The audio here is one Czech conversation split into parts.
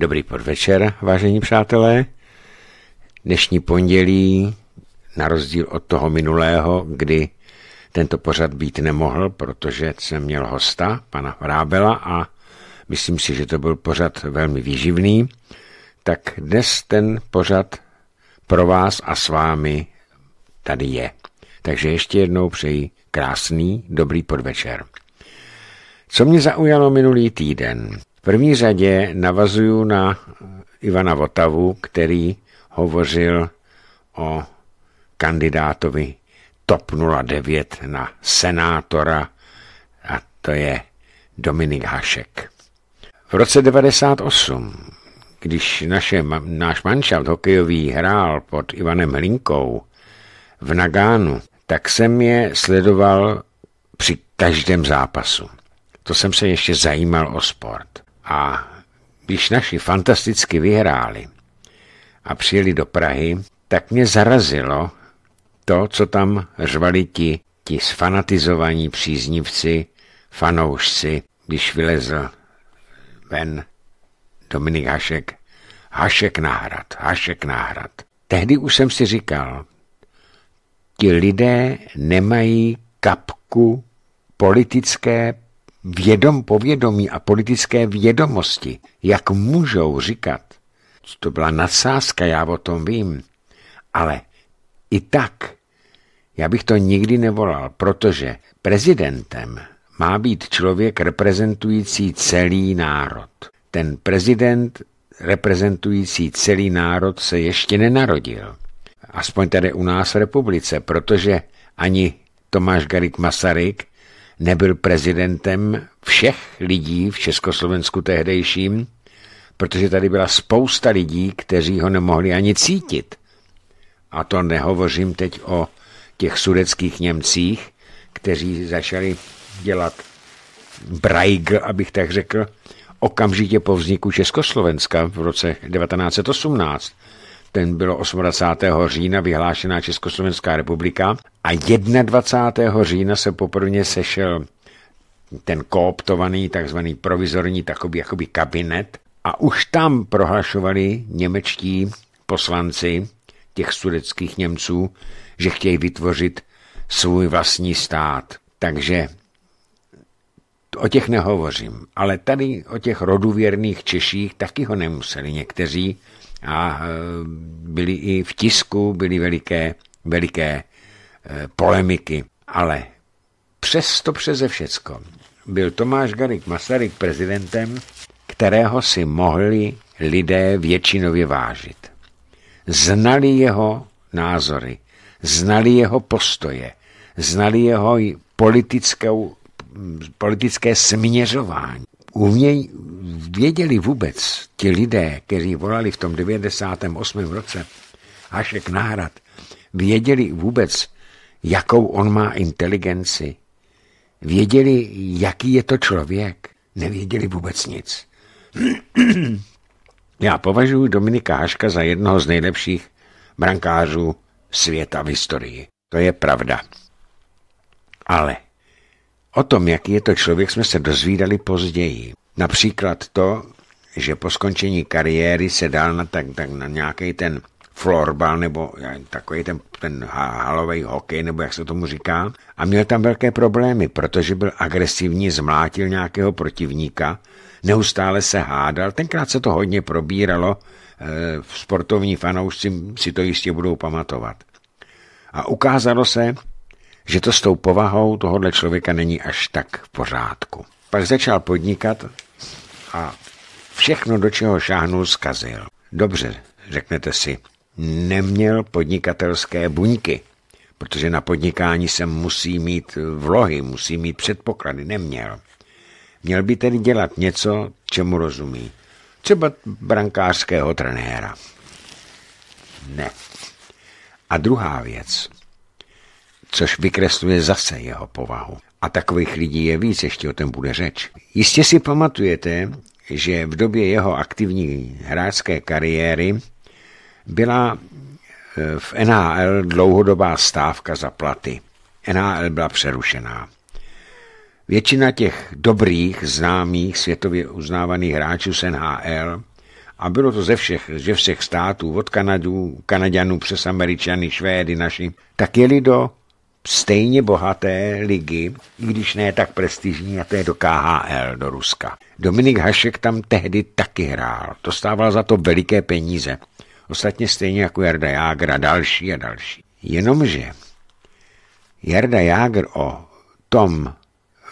Dobrý podvečer, vážení přátelé. Dnešní pondělí, na rozdíl od toho minulého, kdy tento pořad být nemohl, protože jsem měl hosta, pana Vrábela, a myslím si, že to byl pořad velmi výživný, tak dnes ten pořad pro vás a s vámi tady je. Takže ještě jednou přeji krásný, dobrý podvečer. Co mě zaujalo minulý týden? první řadě navazuju na Ivana Votavu, který hovořil o kandidátovi TOP 09 na senátora a to je Dominik Hašek. V roce 1998, když naše, náš manšaft hokejový hrál pod Ivanem Hlinkou v Nagánu, tak jsem je sledoval při každém zápasu. To jsem se ještě zajímal o sport. A když naši fantasticky vyhráli a přijeli do Prahy, tak mě zarazilo to, co tam řvali ti, ti sfanatizovaní příznivci, fanoušci, když vylezl ven Dominik Hašek. Hašek náhrad, Hašek náhrad. Tehdy už jsem si říkal, ti lidé nemají kapku politické vědom povědomí a politické vědomosti, jak můžou říkat. To byla nadsázka, já o tom vím. Ale i tak, já bych to nikdy nevolal, protože prezidentem má být člověk reprezentující celý národ. Ten prezident reprezentující celý národ se ještě nenarodil. Aspoň tady u nás v republice, protože ani Tomáš Garik Masaryk nebyl prezidentem všech lidí v Československu tehdejším, protože tady byla spousta lidí, kteří ho nemohli ani cítit. A to nehovořím teď o těch sudeckých Němcích, kteří začali dělat brajgl, abych tak řekl, okamžitě po vzniku Československa v roce 1918. Ten bylo 28. října vyhlášená Československá republika a 21. října se poprvé sešel ten kooptovaný, takzvaný provizorní takový jakoby kabinet a už tam prohlašovali němečtí poslanci těch sudeckých Němců, že chtějí vytvořit svůj vlastní stát. Takže o těch nehovořím, ale tady o těch roduvěrných Češích taky ho nemuseli někteří a e, byli i v tisku, byly veliké, veliké Eh, polemiky. Ale přesto přeze všecko byl Tomáš Garik Masaryk prezidentem, kterého si mohli lidé většinově vážit. Znali jeho názory, znali jeho postoje, znali jeho politickou, politické směřování. Uměj věděli vůbec ti lidé, kteří volali v tom 98. roce až k náhrad, věděli vůbec, jakou on má inteligenci. Věděli, jaký je to člověk. Nevěděli vůbec nic. Já považuji Dominika Haška za jednoho z nejlepších brankářů světa v historii. To je pravda. Ale o tom, jaký je to člověk, jsme se dozvídali později. Například to, že po skončení kariéry se dal na, tak, tak, na nějaký ten florbal nebo takový ten, ten halový hokej, nebo jak se tomu říká. A měl tam velké problémy, protože byl agresivní, zmlátil nějakého protivníka, neustále se hádal. Tenkrát se to hodně probíralo, eh, sportovní fanoušci si to jistě budou pamatovat. A ukázalo se, že to s tou povahou tohohle člověka není až tak v pořádku. Pak začal podnikat a všechno, do čeho šáhnul, zkazil. Dobře, řeknete si, neměl podnikatelské buňky, protože na podnikání se musí mít vlohy, musí mít předpoklady, neměl. Měl by tedy dělat něco, čemu rozumí. Třeba brankářského trenéra. Ne. A druhá věc, což vykresluje zase jeho povahu. A takových lidí je víc, ještě o tom bude řeč. Jistě si pamatujete, že v době jeho aktivní hráčské kariéry byla eh, v NHL dlouhodobá stávka za platy. NHL byla přerušená. Většina těch dobrých, známých, světově uznávaných hráčů z NHL, a bylo to ze všech, ze všech států, od Kanadů, Kanaďanů přes Američany, Švédy, naši, tak jeli do stejně bohaté ligy, i když ne tak prestižní, a to jako je do KHL, do Ruska. Dominik Hašek tam tehdy taky hrál, dostával za to veliké peníze. Ostatně stejně jako Jarda Jágr a další a další. Jenomže Jarda Jágr o tom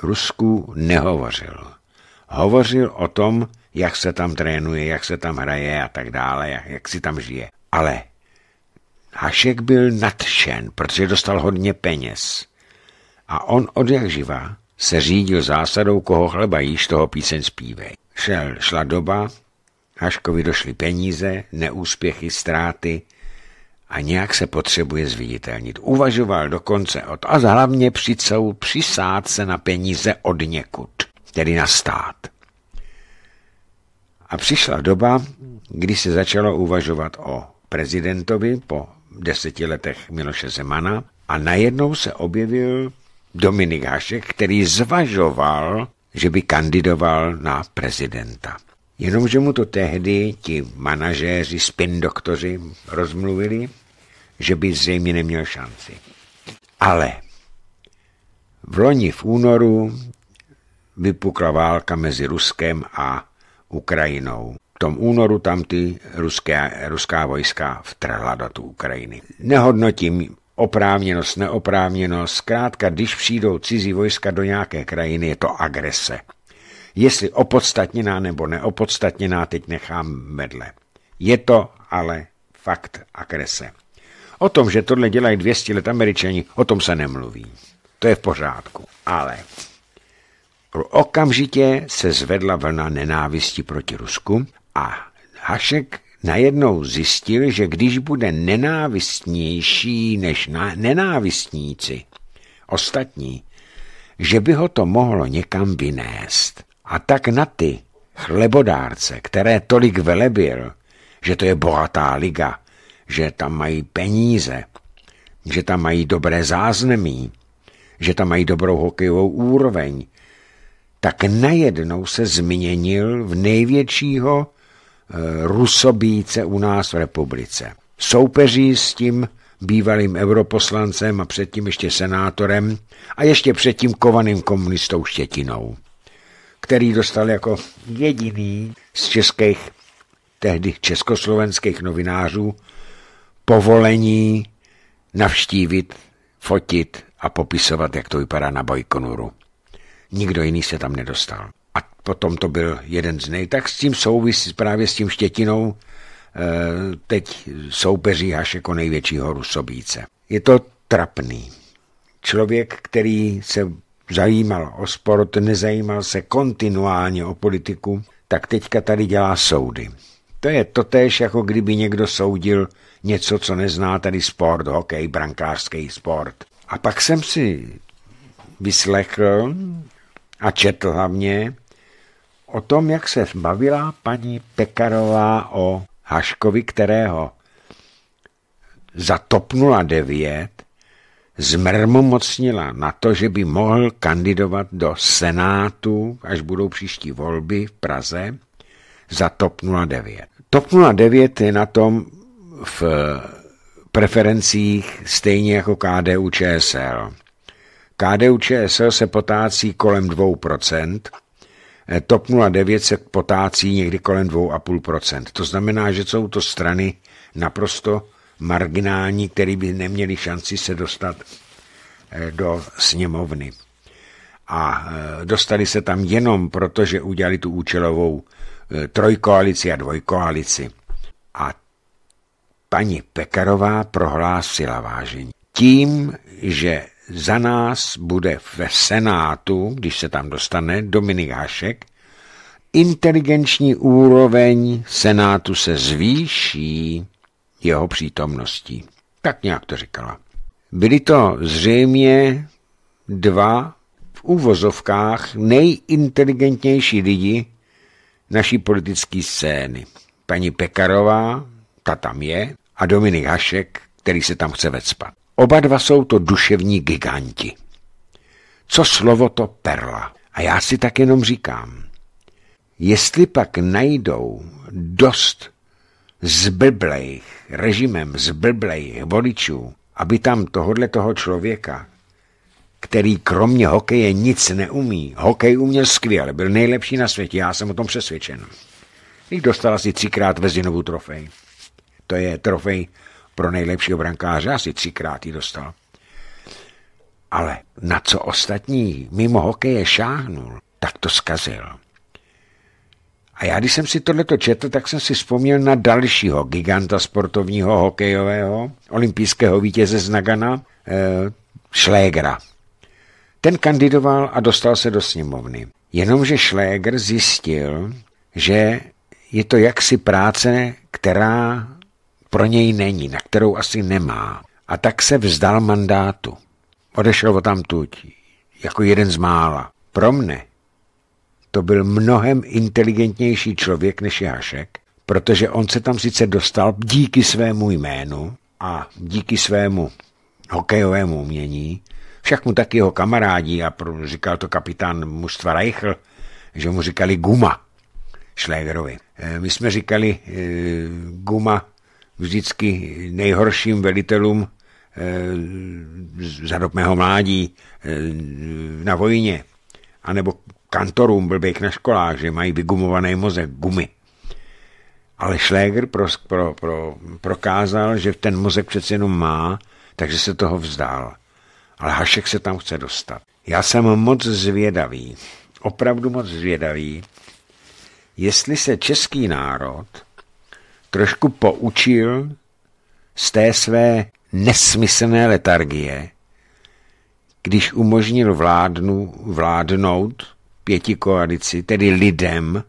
Rusku nehovořil. Hovořil o tom, jak se tam trénuje, jak se tam hraje a tak dále, jak, jak si tam žije. Ale Hašek byl nadšen, protože dostal hodně peněz. A on od jak živa se řídil zásadou, koho chleba jíš, toho píseň zpívej. Šel, šla doba, Haškovi došly peníze, neúspěchy, ztráty a nějak se potřebuje zviditelnit. Uvažoval dokonce od a hlavně přicou přisát se na peníze od někud, tedy na stát. A přišla doba, kdy se začalo uvažovat o prezidentovi po deseti letech Miloše Zemana a najednou se objevil Dominik Hašek, který zvažoval, že by kandidoval na prezidenta. Jenomže mu to tehdy ti manažéři, doktoři rozmluvili, že by zřejmě neměl šanci. Ale v loni v únoru vypukla válka mezi Ruskem a Ukrajinou. V tom únoru tam ty ruské, ruská vojska vtrhla do tu Ukrajiny. Nehodnotím oprávněnost, neoprávněnost. Zkrátka, když přijdou cizí vojska do nějaké krajiny, je to agrese. Jestli opodstatněná nebo neopodstatněná, teď nechám medle. Je to ale fakt agrese. O tom, že tohle dělají 200 let američani, o tom se nemluví. To je v pořádku. Ale okamžitě se zvedla vlna nenávisti proti Rusku a Hašek najednou zjistil, že když bude nenávistnější než na, nenávistníci ostatní, že by ho to mohlo někam vynést. A tak na ty chlebodárce, které tolik velebil, že to je bohatá liga, že tam mají peníze, že tam mají dobré záznamy, že tam mají dobrou hokejovou úroveň, tak najednou se změnil v největšího eh, rusobíce u nás v republice. Soupeří s tím bývalým europoslancem a předtím ještě senátorem a ještě předtím kovaným komunistou Štětinou který dostal jako jediný z českých, tehdy československých novinářů, povolení navštívit, fotit a popisovat, jak to vypadá na Bajkonuru. Nikdo jiný se tam nedostal. A potom to byl jeden z nej. Tak s tím souvisí právě s tím Štětinou eh, teď soupeří až jako největšího rusobíce. Je to trapný. Člověk, který se zajímal o sport, nezajímal se kontinuálně o politiku, tak teďka tady dělá soudy. To je totéž, jako kdyby někdo soudil něco, co nezná, tady sport, hokej, brankářský sport. A pak jsem si vyslechl a četl hlavně o tom, jak se bavila paní Pekarová o Haškovi, kterého za TOP 09 zmrmomocnila na to, že by mohl kandidovat do Senátu, až budou příští volby v Praze, za TOP 09. TOP 09 je na tom v preferencích stejně jako KDU ČSL. KDU ČSL se potácí kolem 2%, eh, TOP 09 se potácí někdy kolem 2,5%. To znamená, že jsou to strany naprosto marginální, který by neměli šanci se dostat eh, do sněmovny. A eh, dostali se tam jenom proto, že udělali tu účelovou eh, trojkoalici a dvojkoalici. A paní Pekarová prohlásila vážení. Tím, že za nás bude ve Senátu, když se tam dostane, Dominik Hašek, inteligenční úroveň Senátu se zvýší jeho přítomností. Tak nějak to říkala. Byly to zřejmě dva v úvozovkách nejinteligentnější lidi naší politické scény. Paní Pekarová, ta tam je, a Dominik Hašek, který se tam chce vecpat. Oba dva jsou to duševní giganti. Co slovo to perla. A já si tak jenom říkám, jestli pak najdou dost zblblejch, režimem zblblejch voličů, aby tam tohodle toho člověka, který kromě hokeje nic neumí, hokej uměl skvěle, byl nejlepší na světě, já jsem o tom přesvědčen. Jich dostal asi třikrát vezinovou trofej. To je trofej pro nejlepšího brankáře, asi třikrát ji dostal. Ale na co ostatní mimo hokeje šáhnul, tak to zkazil. A já, když jsem si tohleto četl, tak jsem si vzpomněl na dalšího giganta sportovního hokejového, olympijského vítěze z Nagana, eh, Šlégra. Ten kandidoval a dostal se do sněmovny. Jenomže Šlégr zjistil, že je to jaksi práce, která pro něj není, na kterou asi nemá. A tak se vzdal mandátu. Odešel o tamtuť, jako jeden z mála. Pro mne to byl mnohem inteligentnější člověk než Jášek, protože on se tam sice dostal díky svému jménu a díky svému hokejovému umění, však mu taky jeho kamarádi, a říkal to kapitán mužstva Reichl, že mu říkali guma Schlegerovi. My jsme říkali guma vždycky nejhorším velitelům za mého mládí na vojně, anebo kantorům blbých na školách, že mají vygumovaný mozek, gumy. Ale Schläger pro, pro, pro, prokázal, že ten mozek přece jenom má, takže se toho vzdál. Ale Hašek se tam chce dostat. Já jsem moc zvědavý, opravdu moc zvědavý, jestli se český národ trošku poučil z té své nesmyslné letargie, když umožnil vládnu, vládnout pěti koalici, tedy lidem,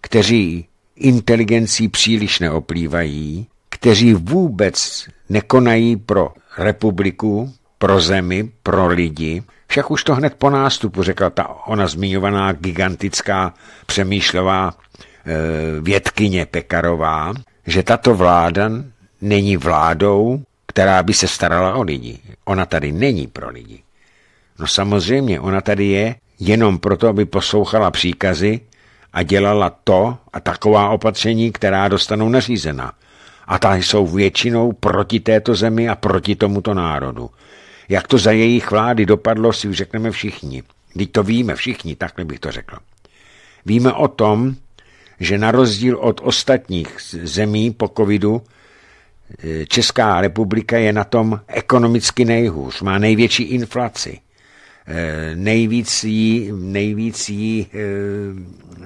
kteří inteligencí příliš neoplývají, kteří vůbec nekonají pro republiku, pro zemi, pro lidi. Však už to hned po nástupu řekla ta ona zmiňovaná gigantická přemýšlová e, vědkyně Pekarová, že tato vláda není vládou, která by se starala o lidi. Ona tady není pro lidi. No samozřejmě, ona tady je jenom proto, aby poslouchala příkazy a dělala to a taková opatření, která dostanou nařízena. A ta jsou většinou proti této zemi a proti tomuto národu. Jak to za jejich vlády dopadlo, si už řekneme všichni. Teď to víme všichni, takhle bych to řekl. Víme o tom, že na rozdíl od ostatních zemí po covidu, e, Česká republika je na tom ekonomicky nejhůř, má největší inflaci. Eh, nejvíc jí, nejvíc jí eh,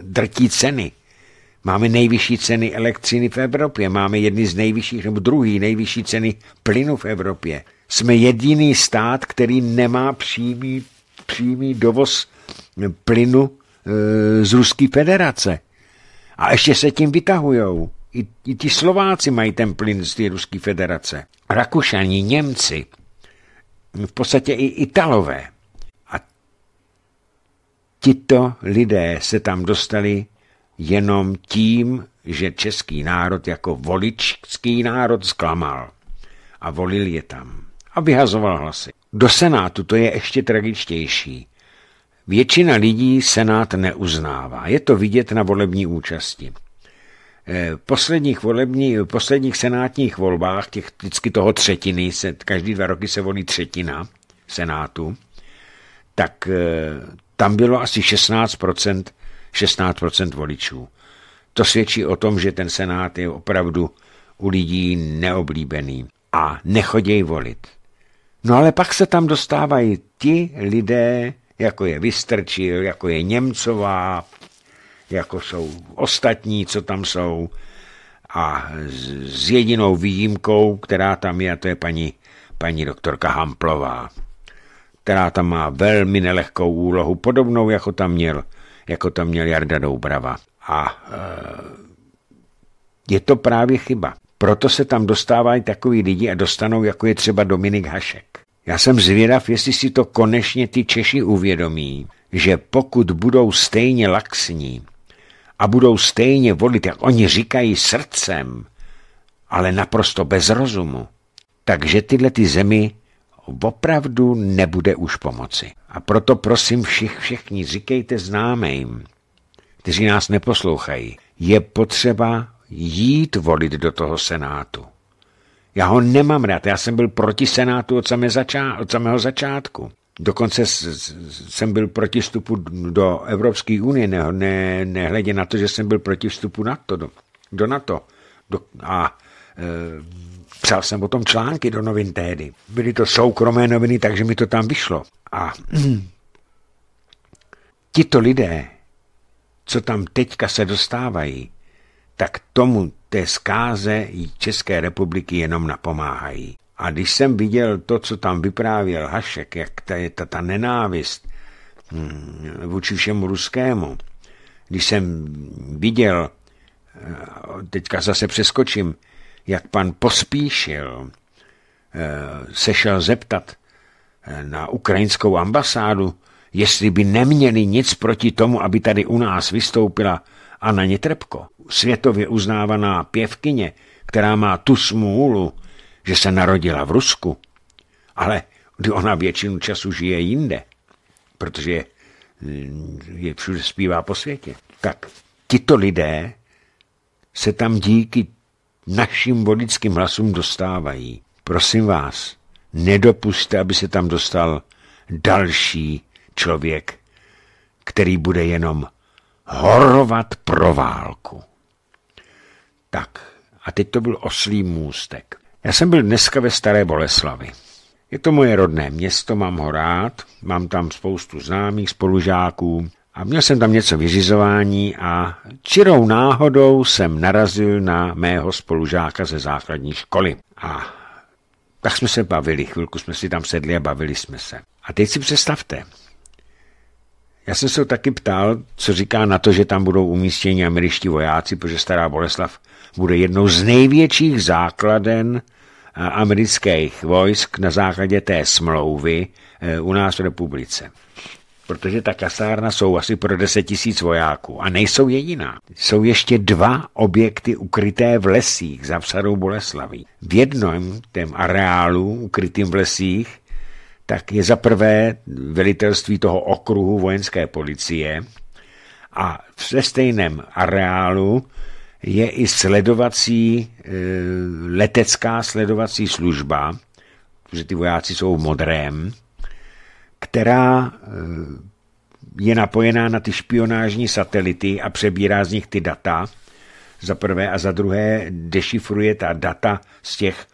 drtí ceny. Máme nejvyšší ceny elektřiny v Evropě, máme jedny z nejvyšších, nebo druhý nejvyšší ceny plynu v Evropě. Jsme jediný stát, který nemá přímý, přímý dovoz eh, plynu z Ruské federace. A ještě se tím vytahujou. I, I ti Slováci mají ten plyn z té Ruské federace. Rakušani, Němci, v podstatě i Italové. Tito lidé se tam dostali jenom tím, že český národ jako voličský národ zklamal a volil je tam a vyhazoval hlasy. Do Senátu to je ještě tragičtější. Většina lidí Senát neuznává. Je to vidět na volební účasti. Eh, posledních, volební, posledních senátních volbách, těch vždycky toho třetiny, se, každý dva roky se volí třetina Senátu, tak eh, tam bylo asi 16%, 16% voličů. To svědčí o tom, že ten senát je opravdu u lidí neoblíbený a nechodějí volit. No ale pak se tam dostávají ti lidé, jako je Vystrčil, jako je Němcová, jako jsou ostatní, co tam jsou. A s jedinou výjimkou, která tam je, a to je paní, paní doktorka Hamplová která tam má velmi nelehkou úlohu, podobnou, jako tam měl, jako tam měl Jarda Doubrava. A eh, je to právě chyba. Proto se tam dostávají takový lidi a dostanou, jako je třeba Dominik Hašek. Já jsem zvědav, jestli si to konečně ty Češi uvědomí, že pokud budou stejně laxní a budou stejně volit, jak oni říkají, srdcem, ale naprosto bez rozumu, takže tyhle ty zemi opravdu nebude už pomoci. A proto prosím všich, všichni, říkejte známým, kteří nás neposlouchají, je potřeba jít volit do toho Senátu. Já ho nemám rád, já jsem byl proti Senátu od, samé začá, od samého začátku. Dokonce jsem byl proti vstupu do Evropské unie, ne, ne, nehledě na to, že jsem byl proti vstupu NATO, do, do NATO. Do, a Eh, psal jsem o tom články do novin tehdy. Byly to soukromé noviny, takže mi to tam vyšlo. A tito lidé, co tam teďka se dostávají, tak tomu té zkáze České republiky jenom napomáhají. A když jsem viděl to, co tam vyprávěl Hašek, jak ta, ta, ta nenávist hmm, vůči všemu ruskému, když jsem viděl, eh, teďka zase přeskočím, jak pan pospíšil, eh, se šel zeptat eh, na ukrajinskou ambasádu, jestli by neměli nic proti tomu, aby tady u nás vystoupila Anna Nětrpko, světově uznávaná pěvkyně, která má tu smůlu, že se narodila v Rusku, ale kdy ona většinu času žije jinde, protože mm, je všude zpívá po světě. Tak tito lidé se tam díky našim vodickým hlasům dostávají. Prosím vás, nedopuste, aby se tam dostal další člověk, který bude jenom horovat pro válku. Tak, a teď to byl oslý můstek. Já jsem byl dneska ve Staré Boleslavi. Je to moje rodné město, mám ho rád, mám tam spoustu známých spolužáků, a měl jsem tam něco vyřizování a čirou náhodou jsem narazil na mého spolužáka ze základní školy. A tak jsme se bavili, chvilku jsme si tam sedli a bavili jsme se. A teď si představte, já jsem se ho taky ptal, co říká na to, že tam budou umístěni američtí vojáci, protože Stará Boleslav bude jednou z největších základen eh, amerických vojsk na základě té smlouvy eh, u nás v republice protože ta kasárna jsou asi pro 10 tisíc vojáků a nejsou jediná. Jsou ještě dva objekty ukryté v lesích za vsadou Boleslaví. V jednom tém areálu ukrytým v lesích tak je za prvé velitelství toho okruhu vojenské policie a v stejném areálu je i sledovací, e, letecká sledovací služba, protože ty vojáci jsou v modrém, která eh, je napojená na ty špionážní satelity a přebírá z nich ty data, za prvé, a za druhé dešifruje ta data z těch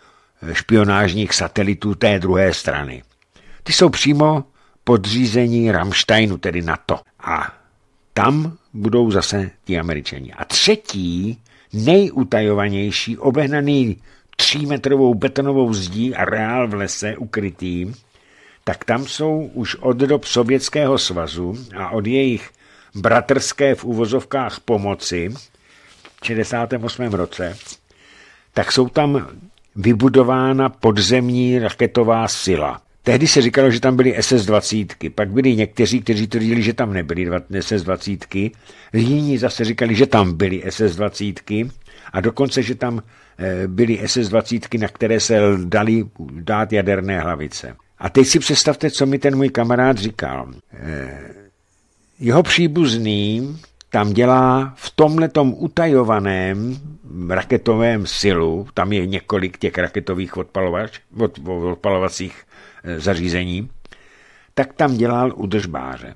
eh, špionážních satelitů té druhé strany. Ty jsou přímo podřízení Ramsteinu, tedy NATO. A tam budou zase ti američani. A třetí, nejutajovanější, obehnaný třímetrovou betonovou zdí a reál v lese ukrytý, tak tam jsou už od dob Sovětského svazu a od jejich bratrské v uvozovkách pomoci v 68. roce, tak jsou tam vybudována podzemní raketová sila. Tehdy se říkalo, že tam byly SS-20, pak byli někteří, kteří tvrdili, že tam nebyly SS-20, jiní zase říkali, že tam byly SS-20 a dokonce, že tam eh, byly SS-20, na které se dali dát jaderné hlavice. A teď si představte, co mi ten můj kamarád říkal. Eh, jeho příbuzný tam dělá v tomhletom utajovaném raketovém silu, tam je několik těch raketových odpalovač, od, odpalovacích eh, zařízení, tak tam dělal udržbáře.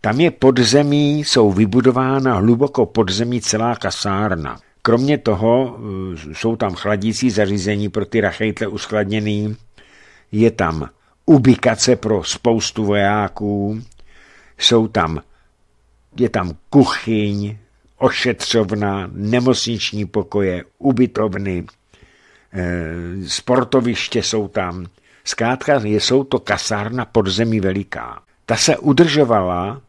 Tam je podzemí, jsou vybudována hluboko podzemí celá kasárna. Kromě toho eh, jsou tam chladící zařízení pro ty rachejtle uskladněný, je tam ubikace pro spoustu vojáků, jsou tam, je tam kuchyň, ošetřovna, nemocniční pokoje, ubytovny, eh, sportoviště jsou tam. Zkrátka jsou to kasárna podzemí veliká. Ta se udržovala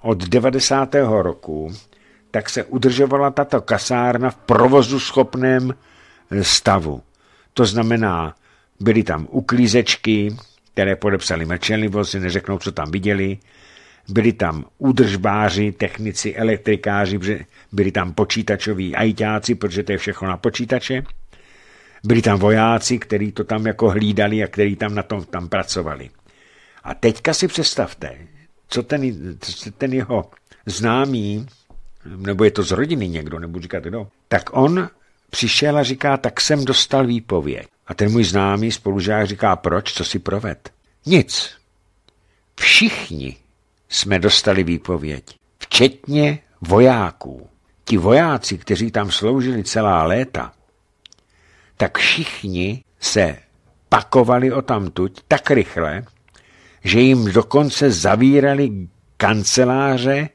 od 90. roku, tak se udržovala tato kasárna v provozu schopném eh, stavu. To znamená, Byly tam uklízečky, které podepsali mlčenlivost, neřeknou, co tam viděli. Byli tam údržbáři, technici, elektrikáři, byli tam počítačoví ajťáci, protože to je všechno na počítače. Byli tam vojáci, kteří to tam jako hlídali a kteří tam na tom tam pracovali. A teďka si představte, co ten, ten jeho známý, nebo je to z rodiny někdo, nebudu říkat kdo, tak on přišel a říká, tak jsem dostal výpověď. A ten můj známý spolužák říká, proč, co si proved? Nic. Všichni jsme dostali výpověď, včetně vojáků. Ti vojáci, kteří tam sloužili celá léta, tak všichni se pakovali o tamtuť tak rychle, že jim dokonce zavírali kanceláře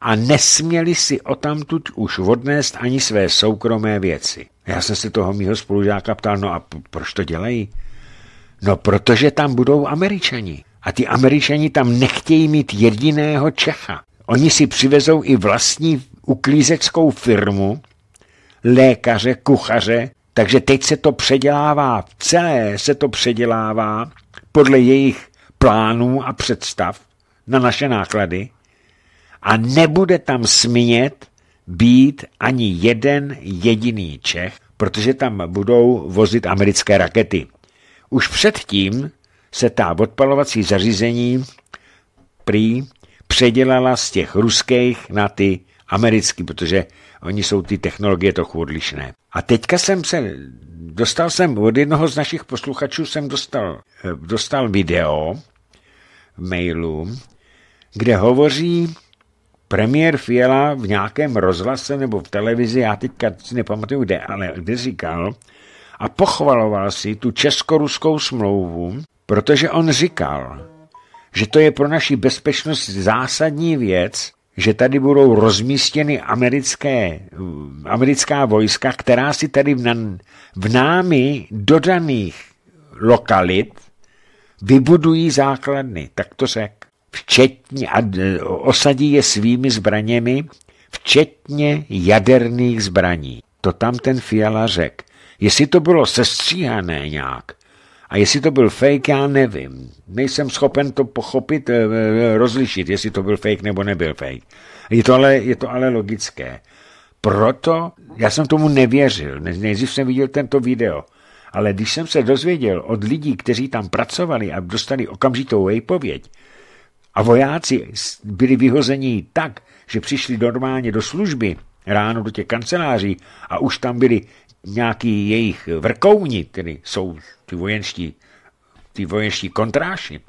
a nesměli si o tamtuť už odnést ani své soukromé věci. Já jsem se toho mýho spolužáka ptal, no a proč to dělají? No, protože tam budou američani. A ty američani tam nechtějí mít jediného Čecha. Oni si přivezou i vlastní uklízeckou firmu, lékaře, kuchaře, takže teď se to předělává, celé se to předělává podle jejich plánů a představ na naše náklady a nebude tam smět být ani jeden jediný Čech, protože tam budou vozit americké rakety. Už předtím se ta odpalovací zařízení prý předělala z těch ruských na ty americký, protože oni jsou ty technologie trochu odlišné. A teďka jsem se, dostal jsem od jednoho z našich posluchačů, jsem dostal, eh, dostal video mailu, kde hovoří Premiér Fiala v nějakém rozhlase nebo v televizi, já teďka si nepamatuju kde, ale kde říkal, a pochvaloval si tu česko-ruskou smlouvu, protože on říkal, že to je pro naši bezpečnost zásadní věc, že tady budou rozmístěny americké, americká vojska, která si tady v, nám, v námi dodaných lokalit vybudují základny. Tak to řek včetně, a e, osadí je svými zbraněmi, včetně jaderných zbraní. To tam ten Fiala řekl. Jestli to bylo sestříhané nějak, a jestli to byl fake, já nevím. Nejsem schopen to pochopit, e, e, rozlišit, jestli to byl fake nebo nebyl fake. Je to ale, je to ale logické. Proto já jsem tomu nevěřil. Nejdřív jsem viděl tento video. Ale když jsem se dozvěděl od lidí, kteří tam pracovali a dostali okamžitou výpověď, a vojáci byli vyhozeni tak, že přišli normálně do služby ráno do těch kanceláří a už tam byli nějaký jejich vrkouni, tedy jsou ty vojenští, ty vojenští kontráši,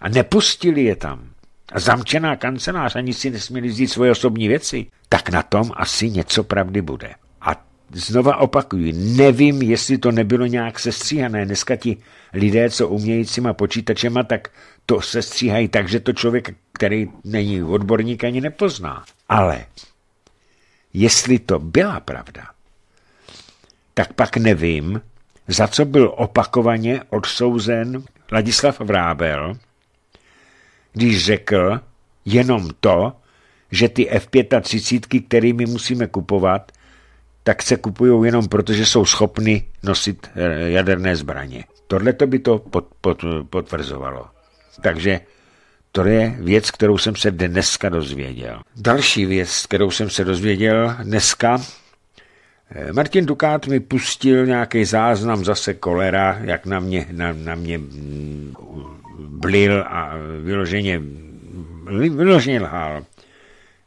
a nepustili je tam. A zamčená kancelář, ani si nesměli vzít svoje osobní věci, tak na tom asi něco pravdy bude. Znova opakuju, nevím, jestli to nebylo nějak sestříhané. Dneska ti lidé, co umějícíma počítačema, tak to sestříhají tak, že to člověk, který není odborník, ani nepozná. Ale jestli to byla pravda, tak pak nevím, za co byl opakovaně odsouzen Ladislav Vrábel, když řekl jenom to, že ty F-35, kterými musíme kupovat, tak se kupují jenom proto, že jsou schopni nosit eh, jaderné zbraně. Tohle to by to pod, pod, potvrzovalo. Takže to je věc, kterou jsem se dneska dozvěděl. Další věc, kterou jsem se dozvěděl dneska, eh, Martin Dukát mi pustil nějaký záznam zase kolera, jak na mě, na, na mě mm, blil a vyloženě, vyloženě lhal.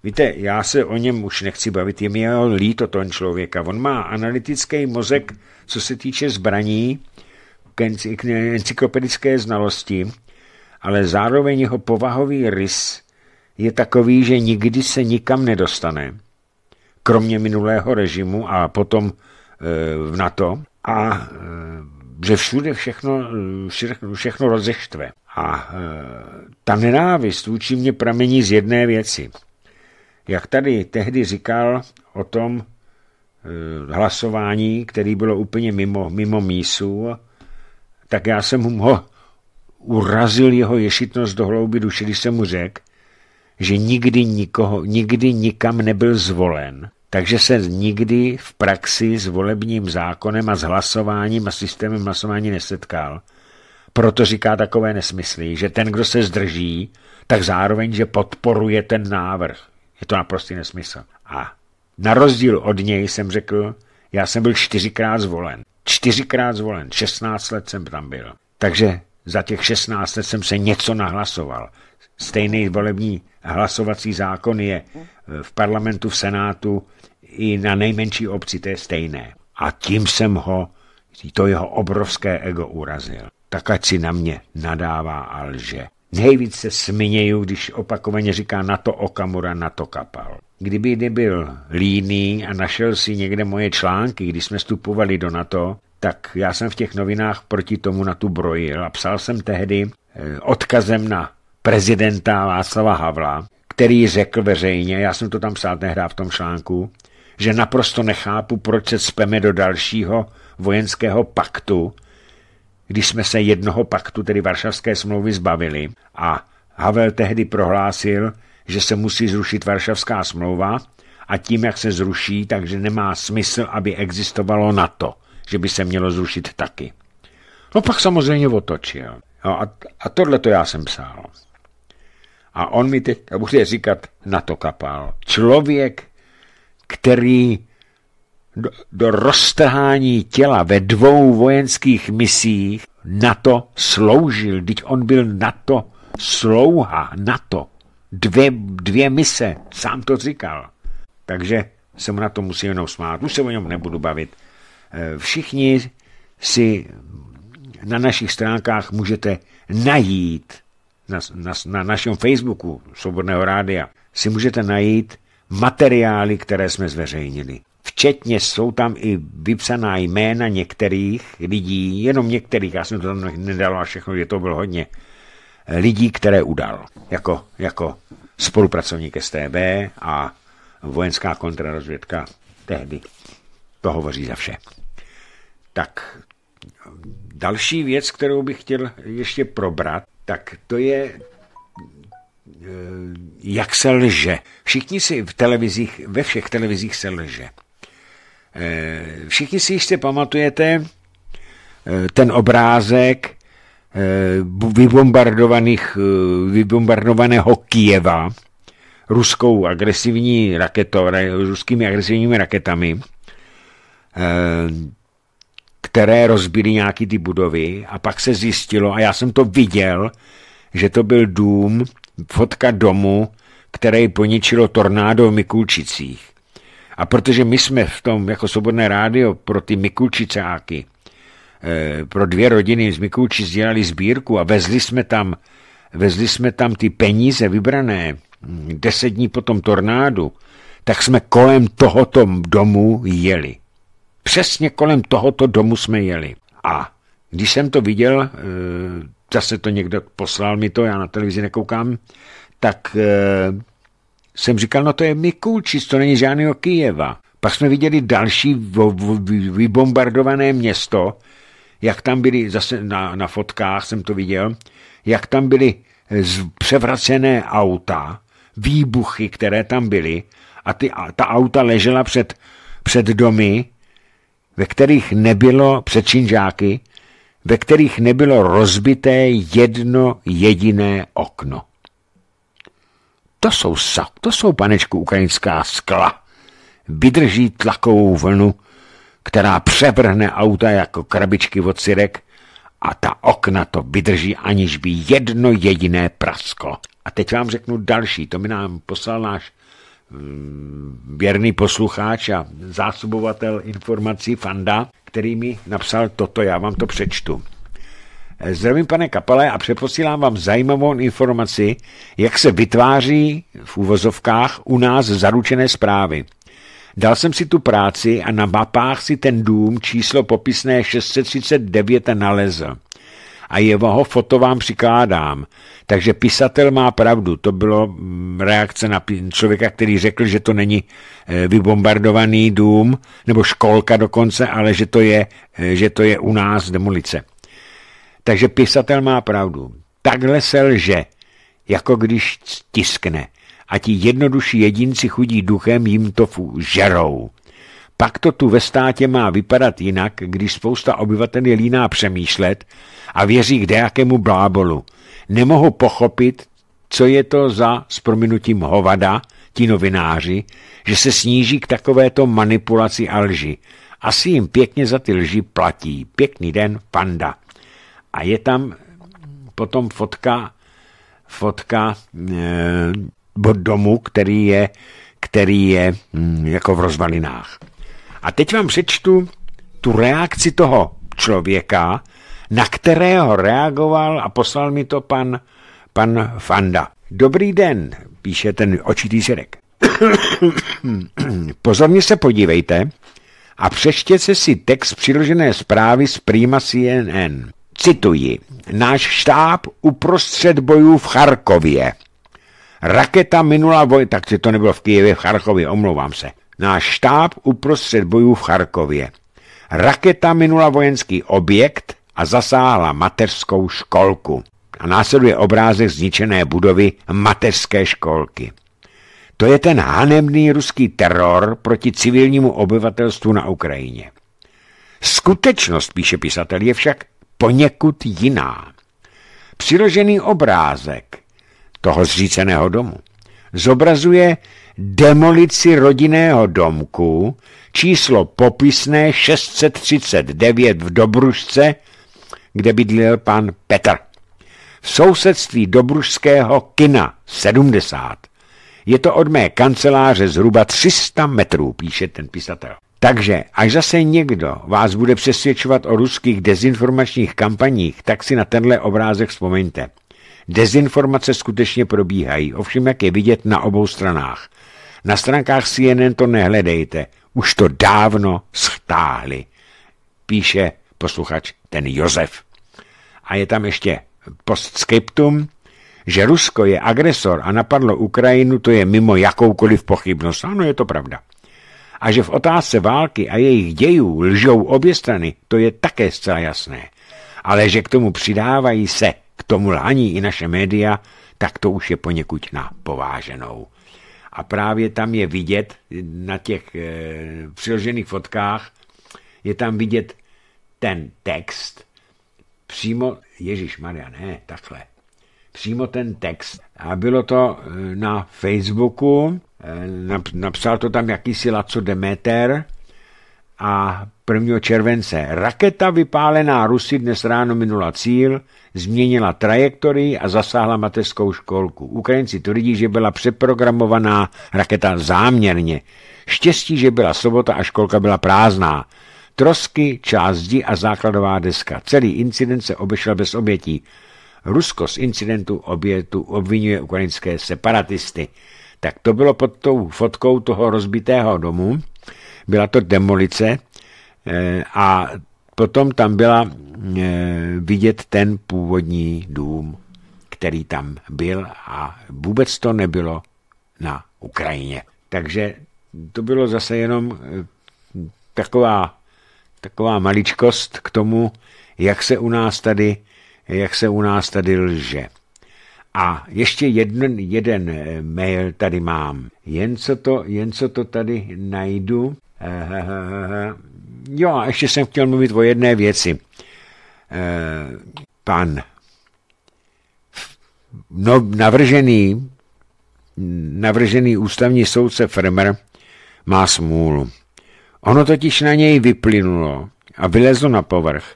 Víte, já se o něm už nechci bavit, je mi líto toho člověka. On má analytický mozek, co se týče zbraní, k encyklopedické znalosti, ale zároveň jeho povahový rys je takový, že nikdy se nikam nedostane, kromě minulého režimu a potom e, v NATO, a e, že všude všechno, všechno, všechno rozeštve. A e, ta nenávist vůči mě pramení z jedné věci – jak tady tehdy říkal o tom eh, hlasování, který bylo úplně mimo, mimo mísu, tak já jsem mu urazil jeho ješitnost do hlouby duše, když jsem mu řekl, že nikdy nikoho, nikdy nikam nebyl zvolen, takže se nikdy v praxi s volebním zákonem a s hlasováním a systémem hlasování nesetkal. Proto říká takové nesmysly, že ten, kdo se zdrží, tak zároveň, že podporuje ten návrh. Je to naprostý nesmysl. A na rozdíl od něj jsem řekl, já jsem byl čtyřikrát zvolen. Čtyřikrát zvolen, 16 let jsem tam byl. Takže za těch 16 let jsem se něco nahlasoval. Stejný volební hlasovací zákon je eh, v parlamentu, v senátu i na nejmenší obci, to je stejné. A tím jsem ho, to jeho obrovské ego urazil. Tak ať si na mě nadává a lže. Nejvíc se směju, když opakovaně říká na to Okamura, na to kapal. Kdyby nebyl líný a našel si někde moje články, když jsme vstupovali do NATO, tak já jsem v těch novinách proti tomu na tu brojil a psal jsem tehdy eh, odkazem na prezidenta Václava Havla, který řekl veřejně, já jsem to tam psal tehdy v tom článku, že naprosto nechápu, proč se speme do dalšího vojenského paktu, když jsme se jednoho paktu, tedy Varšavské smlouvy, zbavili a Havel tehdy prohlásil, že se musí zrušit Varšavská smlouva a tím, jak se zruší, takže nemá smysl, aby existovalo na to, že by se mělo zrušit taky. No pak samozřejmě otočil. No a, a tohle to já jsem psal. A on mi teď bude říkat na to kapal. Člověk, který do, do roztrhání těla ve dvou vojenských misích NATO sloužil, teď on byl NATO slouha, NATO. Dvě, dvě mise, sám to říkal. Takže se mu na to musí jenom smát, už se o něm nebudu bavit. Eh, všichni si na našich stránkách můžete najít, na, na, na našem Facebooku Svobodného rádia, si můžete najít materiály, které jsme zveřejnili včetně jsou tam i vypsaná jména některých lidí, jenom některých, já jsem to tam nedal a všechno, že to bylo hodně lidí, které udal, jako, jako spolupracovník STB a vojenská kontrarozvědka tehdy. To hovoří za vše. Tak další věc, kterou bych chtěl ještě probrat, tak to je e, jak se lže. Všichni si v televizích, ve všech televizích se lže. Eh, všichni si jistě pamatujete eh, ten obrázek eh, vybombardovaných, vybombardovaného Kijeva ruskou agresivní raketou, ruskými agresivními raketami, které rozbily nějaký ty budovy a pak se zjistilo, a já jsem to viděl, že to byl dům, fotka domu, který poničilo tornádo v Mikulčicích. A protože my jsme v tom jako svobodné rádio pro ty Mikulčicáky, eh, pro dvě rodiny z Mikulčic dělali sbírku a vezli jsme tam, vezli jsme tam ty peníze vybrané hm, deset dní po tom tornádu, tak jsme kolem tohoto domu jeli. Přesně kolem tohoto domu jsme jeli. A když jsem to viděl, eh, zase to někdo poslal mi to, já na televizi nekoukám, tak eh, jsem říkal, no to je Mikulčic, to není žádného Kijeva. Pak jsme viděli další vybombardované město, jak tam byly, zase na, na fotkách jsem to viděl, jak tam byly eh, převracené auta, výbuchy, které tam byly, a ty, a ta auta ležela před, před domy, ve kterých nebylo činžáky, ve kterých nebylo rozbité jedno jediné okno. To jsou sa, to jsou, panečku, ukrajinská skla. Vydrží tlakovou vlnu, která převrhne auta jako krabičky od syrek a ta okna to vydrží, aniž by jedno jediné prasklo. A teď vám řeknu další, to mi nám poslal náš mm, věrný poslucháč a zásobovatel informací Fanda, který mi napsal toto, já vám to přečtu. Zdravím pane Kapele a přeposílám vám zajímavou informaci, jak se vytváří v úvozovkách u nás zaručené zprávy. Dal jsem si tu práci a na mapách si ten dům číslo popisné 639 nalezl. A jeho foto vám přikládám. Takže pisatel má pravdu. To bylo mm, reakce na člověka, který řekl, že to není eh, vybombardovaný dům, nebo školka dokonce, ale že to je, eh, že to je u nás demolice. Takže pisatel má pravdu. Takhle se lže, jako když tiskne. A ti jednodušší jedinci chudí duchem jim to žerou. Pak to tu ve státě má vypadat jinak, když spousta obyvatel je líná přemýšlet a věří k dejakému blábolu. Nemohu pochopit, co je to za, s prominutím hovada, ti novináři, že se sníží k takovéto manipulaci a lži. Asi jim pěkně za ty lži platí. Pěkný den, panda. A je tam potom fotka, fotka e, domu, který je, který je hm, jako v rozvalinách. A teď vám přečtu tu reakci toho člověka, na kterého reagoval a poslal mi to pan, pan Fanda. Dobrý den, píše ten očitý sirek. Pozorně se podívejte a přečtěte si text přiložené zprávy z Prima CNN. Cituji. Náš štáb uprostřed bojů v Charkově. Raketa minula voj... Tak to nebylo v Kijevě, v Charkově, omlouvám se. Náš štáb uprostřed bojů v Charkově. Raketa minula vojenský objekt a zasáhla mateřskou školku. A následuje obrázek zničené budovy mateřské školky. To je ten hanebný ruský teror proti civilnímu obyvatelstvu na Ukrajině. Skutečnost, píše pisatel, je však poněkud jiná. Přiložený obrázek toho zříceného domu zobrazuje demolici rodinného domku číslo popisné 639 v Dobrušce, kde bydlil pan Petr. V sousedství Dobrušského kina 70. Je to od mé kanceláře zhruba 300 metrů, píše ten pisatel. Takže až zase někdo vás bude přesvědčovat o ruských dezinformačních kampaních, tak si na tenhle obrázek vzpomeňte. Dezinformace skutečně probíhají, ovšem jak je vidět na obou stranách. Na stránkách CNN to nehledejte, už to dávno schtáhli, píše posluchač ten Josef. A je tam ještě postscriptum, že Rusko je agresor a napadlo Ukrajinu, to je mimo jakoukoliv pochybnost. Ano, je to pravda. A že v otázce války a jejich dějů lžou obě strany, to je také zcela jasné. Ale že k tomu přidávají se, k tomu lhaní i naše média, tak to už je poněkud na pováženou. A právě tam je vidět na těch e, přiložených fotkách, je tam vidět ten text přímo, Ježíš Maria, ne, takhle, přímo ten text. A bylo to eh, na Facebooku Eh, napsal to tam jakýsi Laco Demeter a 1. července. Raketa vypálená Rusy dnes ráno minula cíl, změnila trajektorii a zasáhla mateřskou školku. Ukrajinci tvrdí, že byla přeprogramovaná raketa záměrně. Štěstí, že byla sobota a školka byla prázdná. Trosky, část zdi a základová deska. Celý incident se obešel bez obětí. Rusko z incidentu obětu obvinuje ukrajinské separatisty tak to bylo pod tou fotkou toho rozbitého domu. Byla to demolice eh, a potom tam byla eh, vidět ten původní dům, který tam byl a vůbec to nebylo na Ukrajině. Takže to bylo zase jenom eh, taková, taková maličkost k tomu, jak se u nás tady, jak se u nás tady lže. A ještě jeden, jeden eh, mail tady mám. Jen co to, jen co to tady najdu. Eh, jo, a ještě jsem chtěl mluvit o jedné věci. Eh, pan no, navržený, navržený ústavní soudce Fremer má smůlu. Ono totiž na něj vyplynulo a vylezlo na povrch,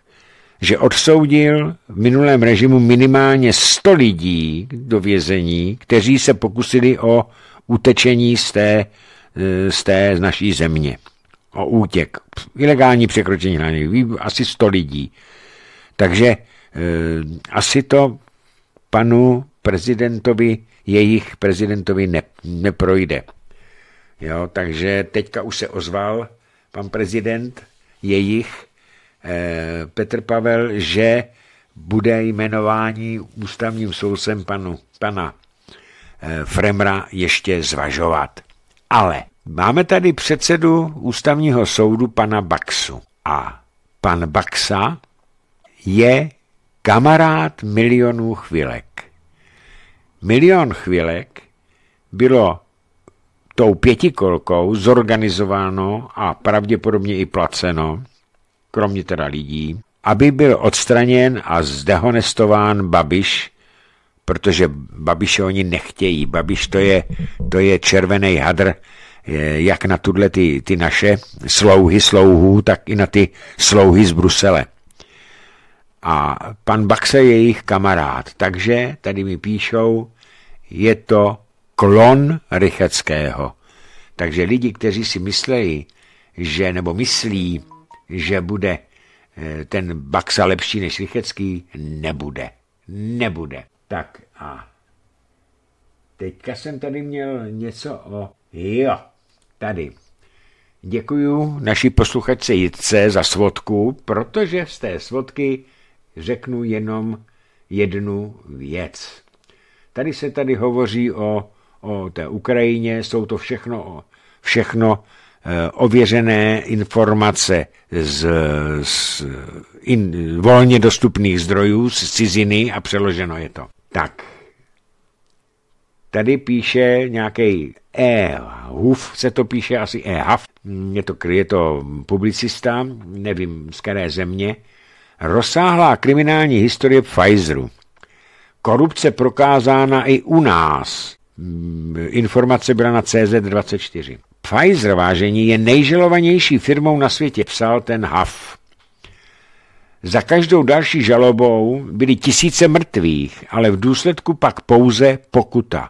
že odsoudil v minulém režimu minimálně 100 lidí do vězení, kteří se pokusili o utečení z té, eh, z té naší země, o útěk, ilegální překročení hranic, asi 100 lidí. Takže eh, asi to panu prezidentovi, jejich prezidentovi ne, neprojde. Jo, takže teďka už se ozval pan prezident jejich Eh, Petr Pavel, že bude jmenování ústavním soudcem panu, pana eh, Fremra ještě zvažovat. Ale máme tady předsedu ústavního soudu pana Baxu a pan Baxa je kamarád milionů chvilek. Milion chvilek bylo tou pětikolkou zorganizováno a pravděpodobně i placeno kromě teda lidí, aby byl odstraněn a zdehonestován Babiš, protože Babiše oni nechtějí. Babiš to je, to je červený hadr, jak na tuhle ty, ty naše slouhy slouhů, tak i na ty slouhy z Brusele. A pan Baxe je jejich kamarád, takže tady mi píšou, je to klon Rycheckého. Takže lidi, kteří si myslejí, že nebo myslí, že bude eh, ten Baxa lepší než Rychecký? Nebude. Nebude. Tak a teďka jsem tady měl něco o... Jo, tady. Děkuju naší posluchačce Jitce za svodku, protože z té svodky řeknu jenom jednu věc. Tady se tady hovoří o, o té Ukrajině, jsou to všechno, všechno Eh, ověřené informace z, z in, volně dostupných zdrojů z ciziny a přeloženo je to. Tak. Tady píše nějaký E. Huf se to píše, asi E. Huf, mm, Je to, je to publicista, nevím z které země. Rozsáhlá kriminální historie Pfizeru. Korupce prokázána i u nás. Mm, informace byla na CZ24. Pfizer, vážení, je nejžalovanější firmou na světě, psal ten Huff. Za každou další žalobou byly tisíce mrtvých, ale v důsledku pak pouze pokuta.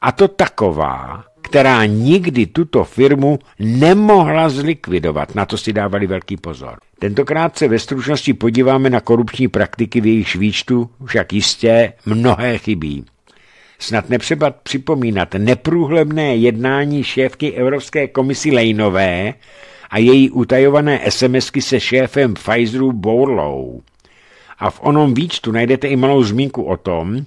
A to taková, která nikdy tuto firmu nemohla zlikvidovat. Na to si dávali velký pozor. Tentokrát se ve stručnosti podíváme na korupční praktiky v jejich výčtu, však jistě mnohé chybí. Snad nepřeba připomínat neprůhledné jednání šéfky Evropské komisy Lejnové a její utajované SMSky se šéfem Pfizeru Bourlou. A v onom výčtu najdete i malou zmínku o tom,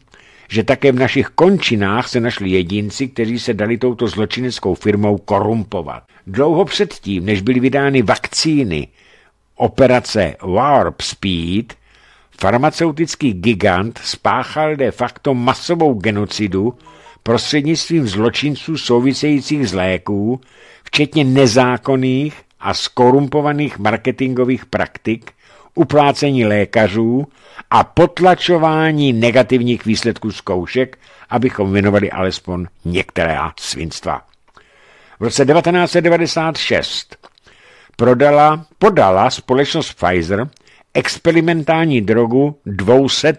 že také v našich končinách se našli jedinci, kteří se dali touto zločineckou firmou korumpovat. Dlouho předtím, než byly vydány vakcíny operace Warp Speed, farmaceutický gigant spáchal de facto masovou genocidu prostřednictvím zločinců souvisejících z léků, včetně nezákonných a skorumpovaných marketingových praktik, uplácení lékařů a potlačování negativních výsledků zkoušek, abychom věnovali alespoň některá svinstva. V roce 1996 prodala, podala společnost Pfizer experimentální drogu 200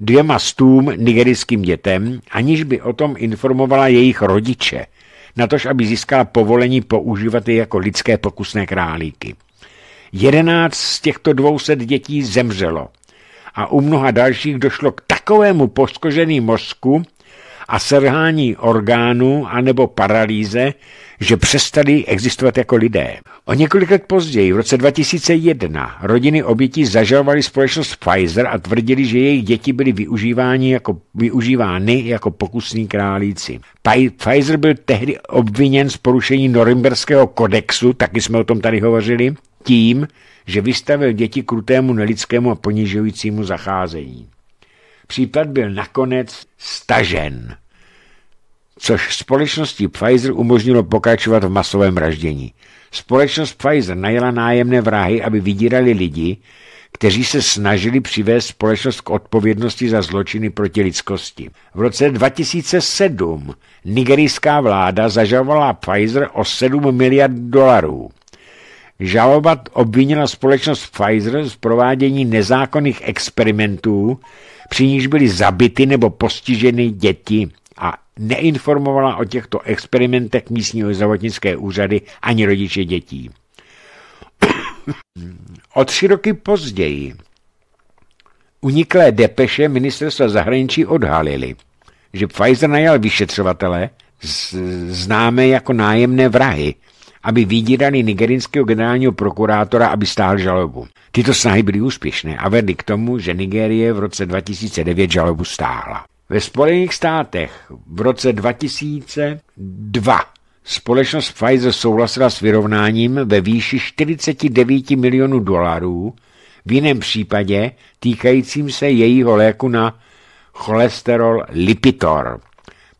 dvěma stům nigerickým dětem, aniž by o tom informovala jejich rodiče, natož aby získala povolení používat je jako lidské pokusné králíky. Jedenáct z těchto 200 dětí zemřelo a u mnoha dalších došlo k takovému poškozený mozku, a selhání orgánů anebo paralýze, že přestali existovat jako lidé. O několik let později, v roce 2001, rodiny obětí zažalovaly společnost Pfizer a tvrdili, že jejich děti byly využívány jako, využívány jako pokusní králíci. Pfizer byl tehdy obviněn z porušení Norimberského kodexu, taky jsme o tom tady hovořili, tím, že vystavil děti krutému, nelidskému a ponižujícímu zacházení. Případ byl nakonec stažen, což společnosti Pfizer umožnilo pokračovat v masovém vraždění. Společnost Pfizer najela nájemné vrahy, aby vydírali lidi, kteří se snažili přivést společnost k odpovědnosti za zločiny proti lidskosti. V roce 2007 nigerijská vláda zažalovala Pfizer o 7 miliard dolarů. Žalobat obvinila společnost Pfizer z provádění nezákonných experimentů, při níž byly zabity nebo postiženy děti a neinformovala o těchto experimentech místního zdravotnické úřady ani rodiče dětí. o tři roky později uniklé depeše ministerstva zahraničí odhalili, že Pfizer najal vyšetřovatele známé jako nájemné vrahy – aby vydírali nigerinského generálního prokurátora, aby stáhl žalobu. Tyto snahy byly úspěšné a vedly k tomu, že Nigérie v roce 2009 žalobu stáhla. Ve Spojených státech v roce 2002 společnost Pfizer souhlasila s vyrovnáním ve výši 49 milionů dolarů, v jiném případě týkajícím se jejího léku na cholesterol Lipitor.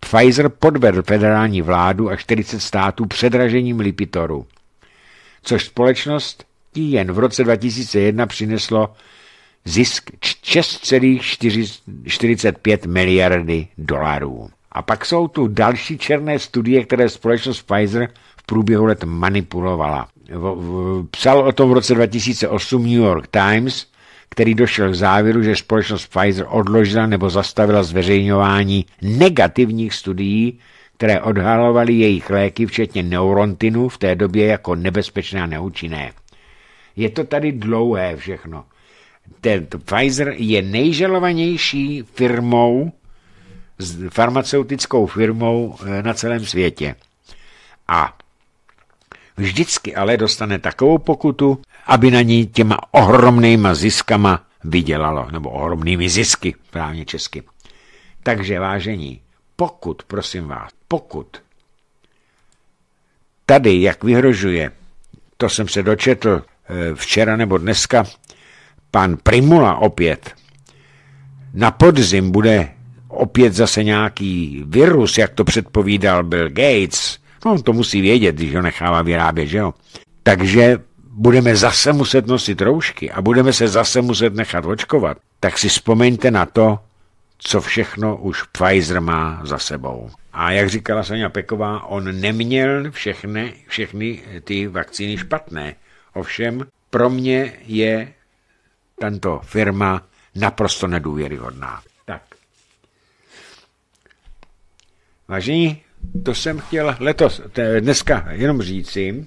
Pfizer podvedl federální vládu a 40 států předražením Lipitoru, což společnost ti jen v roce 2001 přineslo zisk 6,45 miliardy dolarů. A pak jsou tu další černé studie, které společnost Pfizer v průběhu let manipulovala. Psal o tom v roce 2008 New York Times – který došel k závěru, že společnost Pfizer odložila nebo zastavila zveřejňování negativních studií, které odhalovaly jejich léky, včetně neurontinu, v té době jako nebezpečné a neúčinné. Je to tady dlouhé všechno. Ten Pfizer je nejžalovanější firmou, farmaceutickou firmou eh, na celém světě. A vždycky ale dostane takovou pokutu, aby na ní těma ohromnýma ziskama vydělalo, nebo ohromnými zisky, právě česky. Takže vážení, pokud, prosím vás, pokud tady, jak vyhrožuje, to jsem se dočetl eh, včera nebo dneska, pan Primula opět, na podzim bude opět zase nějaký virus, jak to předpovídal Bill Gates, no on to musí vědět, když ho nechává vyrábět, že jo. Takže budeme zase muset nosit roušky a budeme se zase muset nechat očkovat, tak si vzpomeňte na to, co všechno už Pfizer má za sebou. A jak říkala Sonja Peková, on neměl všechny, všechny ty vakcíny špatné. Ovšem, pro mě je tato firma naprosto nedůvěryhodná. Tak. Vážení, to jsem chtěl letos, dneska jenom říci,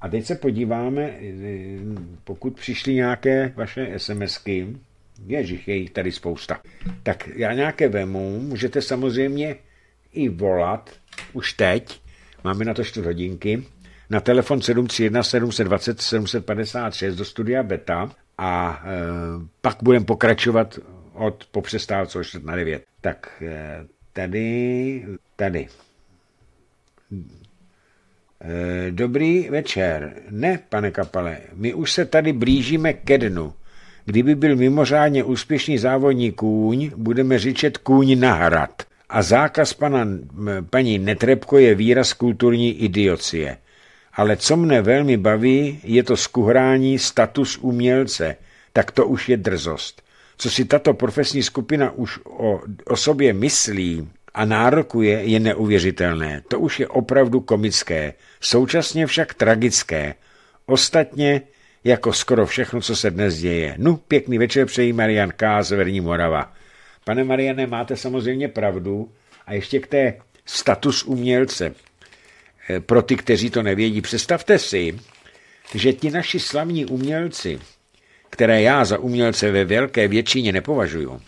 a teď se podíváme, eh, pokud přišly nějaké vaše SMSky, ježiš, je jich tady spousta, tak já nějaké vemu, můžete samozřejmě i volat, už teď, máme na to čtvrt hodinky, na telefon 731 720 756 do studia Beta a e, pak budeme pokračovat od popřestávce o 4 na 9. Tak e, tady, tady. Eh, dobrý večer. Ne, pane Kapale, my už se tady blížíme ke dnu. Kdyby byl mimořádně úspěšný závodní kůň, budeme říčet kůň na hrad. A zákaz pana, paní Netrebko je výraz kulturní idiocie. Ale co mne velmi baví, je to skuhrání status umělce. Tak to už je drzost. Co si tato profesní skupina už o, o sobě myslí, a nárokuje je neuvěřitelné. To už je opravdu komické, současně však tragické. Ostatně, jako skoro všechno, co se dnes děje. No, pěkný večer přeji Marian K. Severní Morava. Pane Mariane, máte samozřejmě pravdu a ještě k té status umělce. Eh, pro ty, kteří to nevědí, představte si, že ti naši slavní umělci, které já za umělce ve velké většině nepovažuju,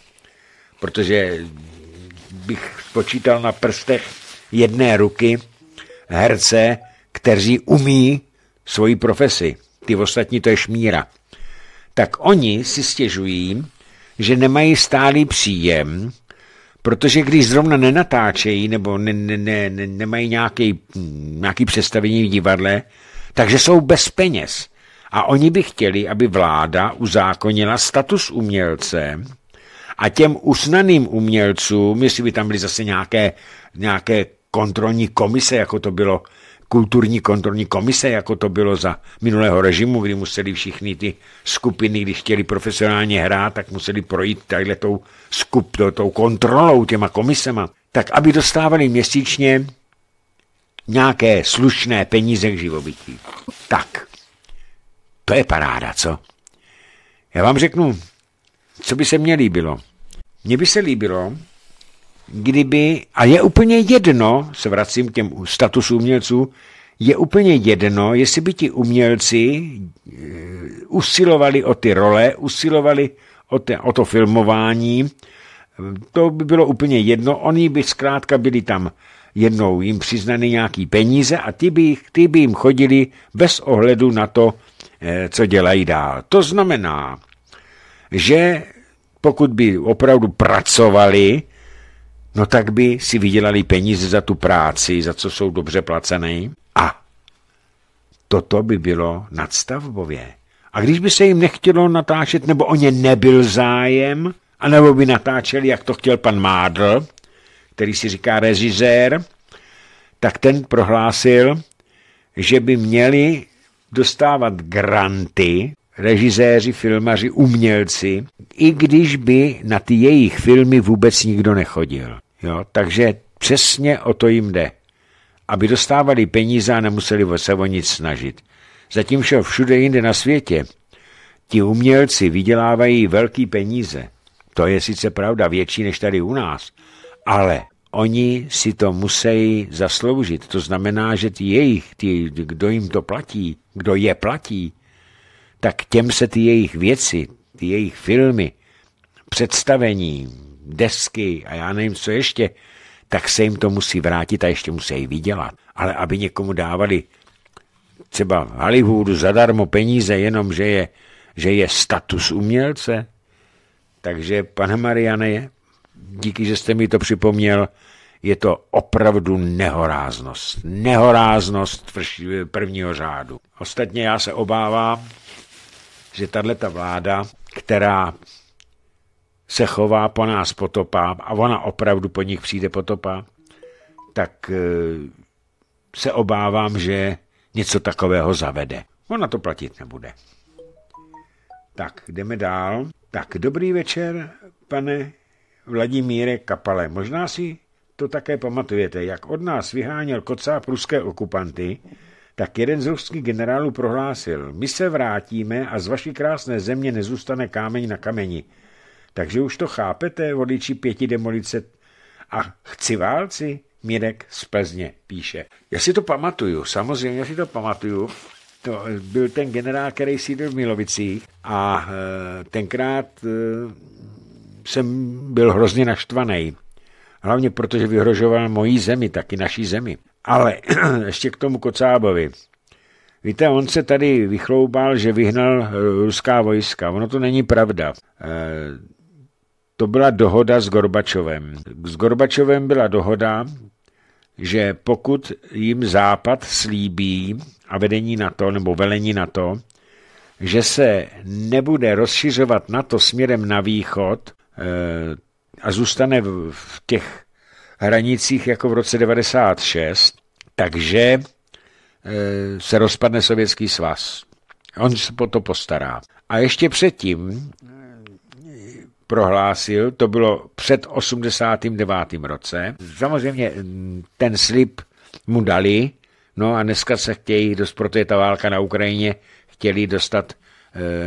protože bych spočítal na prstech jedné ruky herce, kteří umí svoji profesi. Ty ostatní to je šmíra. Tak oni si stěžují, že nemají stálý příjem, protože když zrovna nenatáčejí nebo ne, ne, ne, ne, nemají nějaký, nějaký představení v divadle, takže jsou bez peněz. A oni by chtěli, aby vláda uzákonila status umělce, a těm usnaným umělcům, jestli by tam byly zase nějaké, nějaké kontrolní komise, jako to bylo, kulturní kontrolní komise, jako to bylo za minulého režimu, kdy museli všichni ty skupiny, když chtěli profesionálně hrát, tak museli projít takhle tou, skup, to, tou kontrolou, těma komisema, tak aby dostávali měsíčně nějaké slušné peníze k živobytí. Tak, to je paráda, co? Já vám řeknu, co by se mně líbilo? Mně by se líbilo, kdyby, a je úplně jedno, se vracím k těm statusu umělců, je úplně jedno, jestli by ti umělci e, usilovali o ty role, usilovali o, te, o to filmování, e, to by bylo úplně jedno, oni by zkrátka byli tam jednou jim přiznany nějaký peníze a ty by, ty by jim chodili bez ohledu na to, e, co dělají dál. To znamená, že pokud by opravdu pracovali, no tak by si vydělali peníze za tu práci, za co jsou dobře placený. A toto by bylo nadstavbově. A když by se jim nechtělo natáčet, nebo o ně nebyl zájem, anebo by natáčeli, jak to chtěl pan Mádl, který si říká režisér, tak ten prohlásil, že by měli dostávat granty režiséři, filmaři, umělci, i když by na ty jejich filmy vůbec nikdo nechodil. Jo? Takže přesně o to jim jde. Aby dostávali peníze a nemuseli se o nic snažit. Zatímco všude jinde na světě ti umělci vydělávají velký peníze. To je sice pravda, větší než tady u nás, ale oni si to musí zasloužit. To znamená, že ty jejich, ty, kdo jim to platí, kdo je platí, tak těm se ty jejich věci, ty jejich filmy, představení, desky a já nevím, co ještě, tak se jim to musí vrátit a ještě musí vydělat. Ale aby někomu dávali třeba Hollywoodu zadarmo peníze, jenom že je, že je status umělce. Takže, pane Mariane, díky, že jste mi to připomněl, je to opravdu nehoráznost. Nehoráznost prvního řádu. Ostatně já se obávám, že tahle ta vláda, která se chová po nás potopá a ona opravdu po nich přijde potopa, tak eh, se obávám, že něco takového zavede. Ona to platit nebude. Tak, jdeme dál. Tak, dobrý večer, pane Vladimíre Kapale. Možná si to také pamatujete, jak od nás vyháněl kocá pruské okupanty, tak jeden z ruských generálů prohlásil, my se vrátíme a z vaší krásné země nezůstane kámeň na kameni. Takže už to chápete, voliči pěti demolice a chci válci, Mirek z Plzně píše. Já si to pamatuju, samozřejmě já si to pamatuju. To byl ten generál, který sídl v Milovicích a e, tenkrát e, jsem byl hrozně naštvaný. Hlavně protože vyhrožoval mojí zemi, taky naší zemi. Ale ještě k tomu Kocábovi. Víte, on se tady vychloubal, že vyhnal eh, ruská vojska. Ono to není pravda. Eh, to byla dohoda s Gorbačovem. S Gorbačovem byla dohoda, že pokud jim Západ slíbí a vedení na to, nebo velení na to, že se nebude rozšiřovat NATO směrem na východ eh, a zůstane v těch hranicích jako v roce 96, takže eh, se rozpadne Sovětský svaz. On se po to postará. A ještě předtím eh, prohlásil, to bylo před 89. roce, samozřejmě eh, ten slib mu dali, no a dneska se chtějí dost, proto je ta válka na Ukrajině, chtěli dostat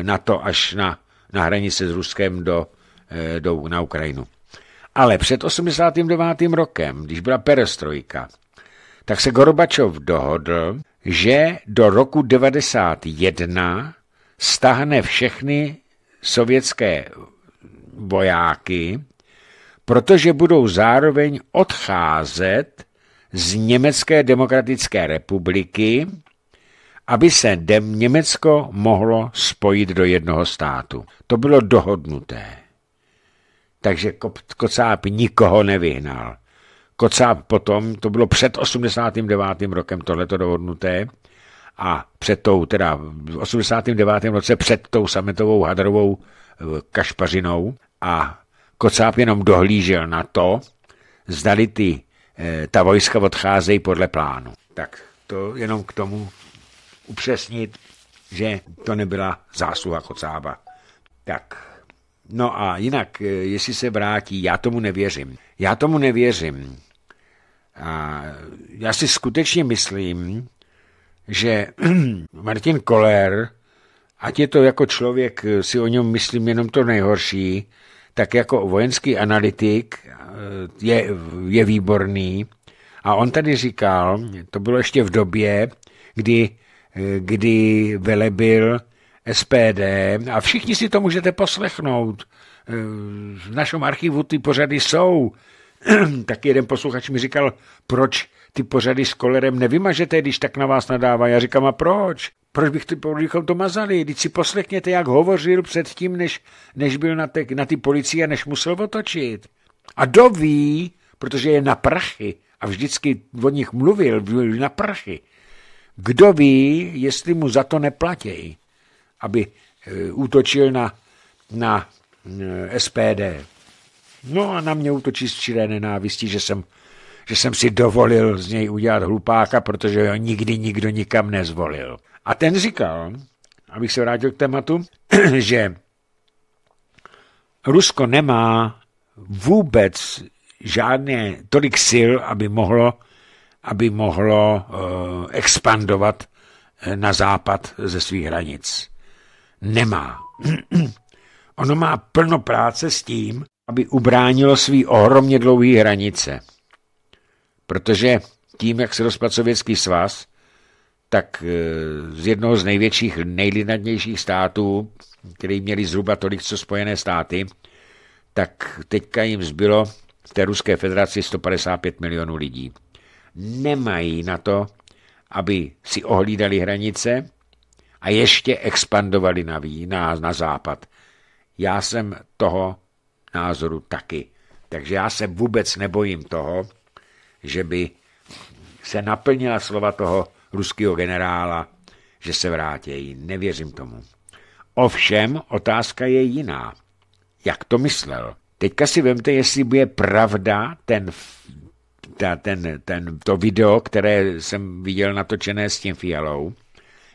na to až na, na hranice s Ruskem do, do, na Ukrajinu. Ale před 89. rokem, když byla perestrojka, tak se Gorbačov dohodl, že do roku 91 stahne všechny sovětské vojáky, protože budou zároveň odcházet z Německé demokratické republiky, aby se Německo mohlo spojit do jednoho státu. To bylo dohodnuté takže kocáp nikoho nevyhnal. Kocáp potom, to bylo před 89. rokem tohleto dohodnuté, a před tou, teda v 89. roce před tou sametovou hadrovou eh, kašpařinou a kocáp jenom dohlížel na to, zdali ty, eh, ta vojska odcházejí podle plánu. Tak to jenom k tomu upřesnit, že to nebyla zásluha Kocába. Tak No a jinak, eh, jestli se vrátí, já tomu nevěřím. Já tomu nevěřím. A já si skutečně myslím, že Martin Koller, ať je to jako člověk, eh, si o něm myslím jenom to nejhorší, tak jako vojenský analytik eh, je, je výborný. A on tady říkal, to bylo ještě v době, kdy, kdy velebil SPD a všichni si to můžete poslechnout. Eh, v našem archivu ty pořady jsou. tak jeden posluchač mi říkal, proč ty pořady s kolerem nevymažete, když tak na vás nadává. Já říkám, a proč? Proč bych ty, bychom to mazali? Když si poslechněte, jak hovořil předtím, než, než byl na, te, na ty policii a než musel otočit. A doví, protože je na prachy a vždycky o nich mluvil, byl na prachy. Kdo ví, jestli mu za to neplatějí aby eh, útočil na, na eh, SPD. No a na mě útočí z čiré nenávisti, že jsem, že jsem si dovolil z něj udělat hlupáka, protože ho nikdy nikdo nikam nezvolil. A ten říkal, abych se vrátil k tématu, že Rusko nemá vůbec žádné tolik sil, aby mohlo, aby mohlo eh, expandovat na západ ze svých hranic nemá. ono má plno práce s tím, aby ubránilo svý ohromně dlouhý hranice. Protože tím, jak se rozpadl Sovětský svaz, tak eh, z jednoho z největších, nejlinadnějších států, který měli zhruba tolik, co Spojené státy, tak teďka jim zbylo v té Ruské federaci 155 milionů lidí. Nemají na to, aby si ohlídali hranice, a ještě expandovali na, ví, na, na západ. Já jsem toho názoru taky. Takže já se vůbec nebojím toho, že by se naplnila slova toho ruského generála, že se vrátějí. Nevěřím tomu. Ovšem, otázka je jiná. Jak to myslel? Teďka si vemte, jestli bude pravda ten, ta, ten, ten, to video, které jsem viděl natočené s tím Fialou,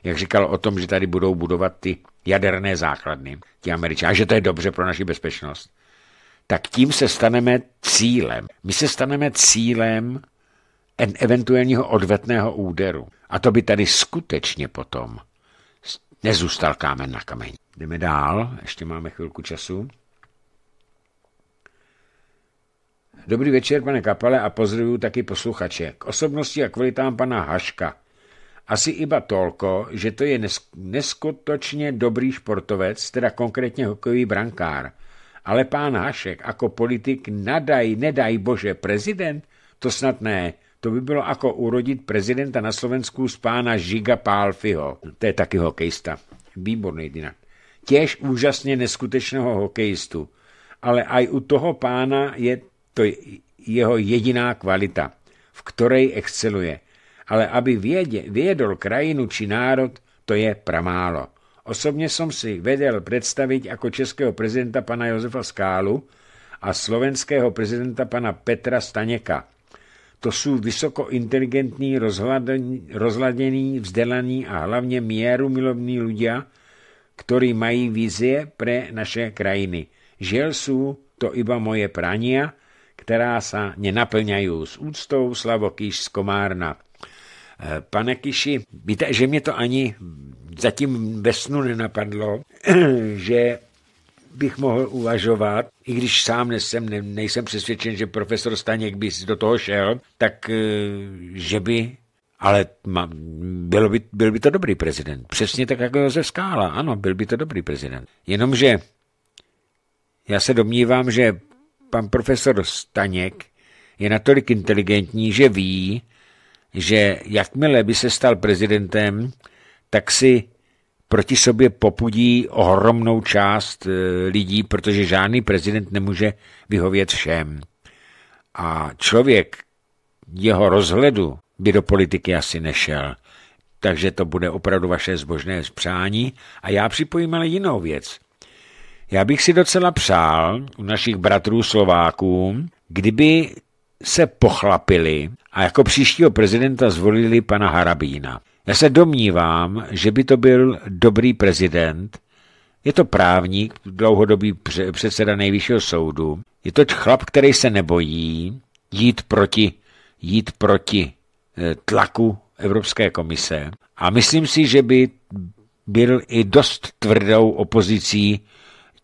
jak říkal o tom, že tady budou budovat ty jaderné základny, ti američané, a že to je dobře pro naši bezpečnost, tak tím se staneme cílem. My se staneme cílem eventuálního odvetného úderu. A to by tady skutečně potom nezůstal kámen na kameni. Jdeme dál, ještě máme chvilku času. Dobrý večer, pane Kapale, a pozdravuju taky posluchače. K osobnosti a kvalitám pana Haška. Asi iba tolko, že to je neskutočně dobrý športovec, teda konkrétně hokejový brankár. Ale pán Hašek jako politik nadaj, nedaj bože prezident? To snad ne. To by bylo jako urodit prezidenta na Slovensku z pána Žiga Pálfiho. To je taky hokejista. Výborný dynat. Těž úžasně neskutečného hokejistu. Ale aj u toho pána je to jeho jediná kvalita, v které exceluje – ale aby viedě, krajinu či národ, to je pramálo. Osobně jsem si vedel představit jako českého prezidenta pana Josefa Skálu a slovenského prezidenta pana Petra Staněka. To jsou vysokointeligentní, rozladení, vzdelaní a hlavně míru milovní ľudia, kteří mají vizie pre naše krajiny. Žel jsou to iba moje prania, která sa nenaplňají s úctou Slavokýš z Komárna. Pane Kiši, víte, že mě to ani zatím ve snu nenapadlo, že bych mohl uvažovat, i když sám nejsem, ne, nejsem přesvědčen, že profesor Staněk by do toho šel, tak eh, že by, ale ma, bylo by, byl by to dobrý prezident. Přesně tak, jako Josef Skála. Ano, byl by to dobrý prezident. Jenomže já se domnívám, že pan profesor Staněk je natolik inteligentní, že ví, že jakmile by se stal prezidentem, tak si proti sobě popudí ohromnou část e, lidí, protože žádný prezident nemůže vyhovět všem. A člověk jeho rozhledu by do politiky asi nešel. Takže to bude opravdu vaše zbožné zpřání A já připojím ale jinou věc. Já bych si docela přál u našich bratrů Slováků, kdyby se pochlapili a jako příštího prezidenta zvolili pana Harabína. Já se domnívám, že by to byl dobrý prezident. Je to právník, dlouhodobý předseda nejvyššího soudu. Je to chlap, který se nebojí jít proti, jít proti eh, tlaku Evropské komise. A myslím si, že by byl i dost tvrdou opozicí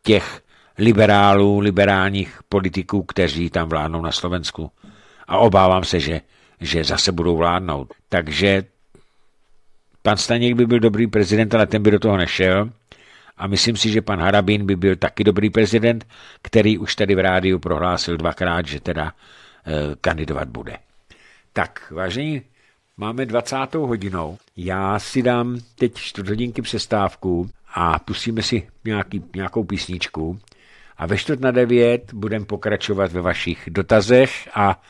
těch liberálů, liberálních politiků, kteří tam vládnou na Slovensku a obávám se, že, že zase budou vládnout. Takže pan Staněk by byl dobrý prezident, ale ten by do toho nešel a myslím si, že pan Harabín by byl taky dobrý prezident, který už tady v rádiu prohlásil dvakrát, že teda eh, kandidovat bude. Tak, vážení, máme 20. hodinou. Já si dám teď čtvrthodinky přestávku a pustíme si nějaký, nějakou písničku. A ve čtvrt na devět budeme pokračovat ve vašich dotazech a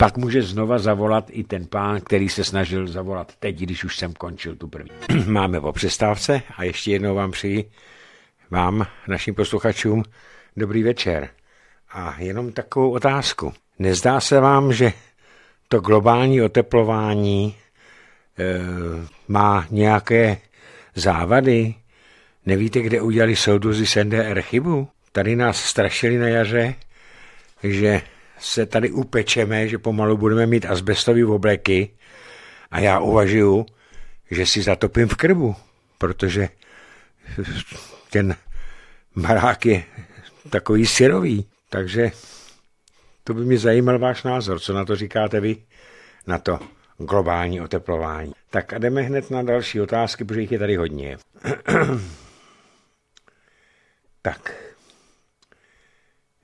pak může znova zavolat i ten pán, který se snažil zavolat teď, když už jsem končil tu první. Máme o přestávce a ještě jednou vám přeji, vám, našim posluchačům, dobrý večer. A jenom takovou otázku. Nezdá se vám, že to globální oteplování e, má nějaké závady? Nevíte, kde udělali soudu z chybu? Tady nás strašili na jaře, že se tady upečeme, že pomalu budeme mít asbestové obleky a já uvažuju, že si zatopím v krbu, protože ten barák je takový syrový. Takže to by mě zajímal váš názor, co na to říkáte vy, na to globální oteplování. Tak a jdeme hned na další otázky, protože jich je tady hodně. tak.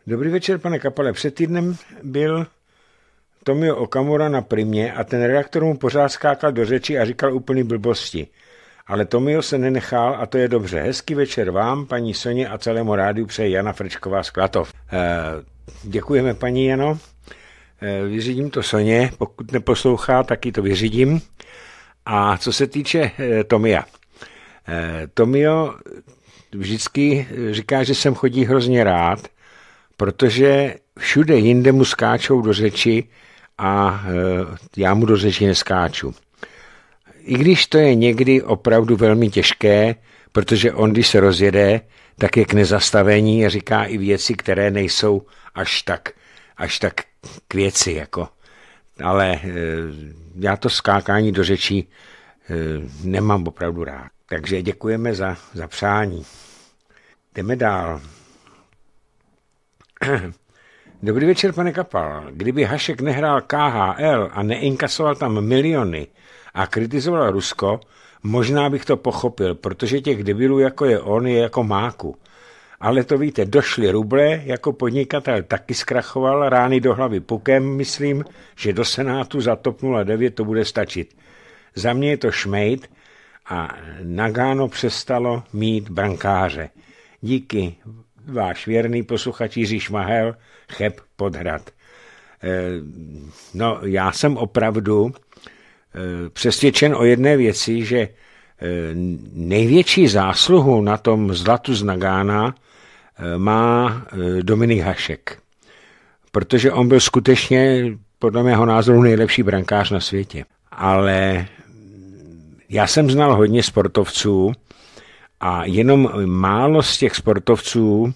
Dobrý večer, pane Kapale. Před týdnem byl Tomio Okamura na primě a ten redaktor mu pořád skákal do řeči a říkal úplný blbosti. Ale Tomio se nenechal a to je dobře. Hezký večer vám, paní Soně a celému rádiu přeje Jana Frečková z Klatov. E, děkujeme, paní Jano. E, vyřídím to Soně, pokud neposlouchá, taky to vyřídím. A co se týče e, Tomia. E, Tomio vždycky říká, že sem chodí hrozně rád, protože všude jinde mu skáčou do řeči a e, já mu do řeči neskáču. I když to je někdy opravdu velmi těžké, protože on, když se rozjede, tak je k nezastavení a říká i věci, které nejsou až tak, až tak k věci. Jako. Ale e, já to skákání do řeči e, nemám opravdu rád. Takže děkujeme za, za přání. Jdeme dál. Dobrý večer, pane Kapal. Kdyby Hašek nehrál KHL a neinkasoval tam miliony a kritizoval Rusko, možná bych to pochopil, protože těch debilů jako je on je jako máku. Ale to víte, došly ruble, jako podnikatel taky zkrachoval, rány do hlavy pukem, myslím, že do Senátu za TOP 09 to bude stačit. Za mě je to šmejt a Nagano přestalo mít brankáře. Díky, váš věrný posluchač Jiří Šmahel, Cheb Podhrad. Eh, no, já jsem opravdu eh, přesvědčen o jedné věci, že eh, největší zásluhu na tom zlatu z Nagána má Dominik Hašek. Protože on byl skutečně, podle mého názoru, nejlepší brankář na světě. Ale já jsem znal hodně sportovců, a jenom málo z těch sportovců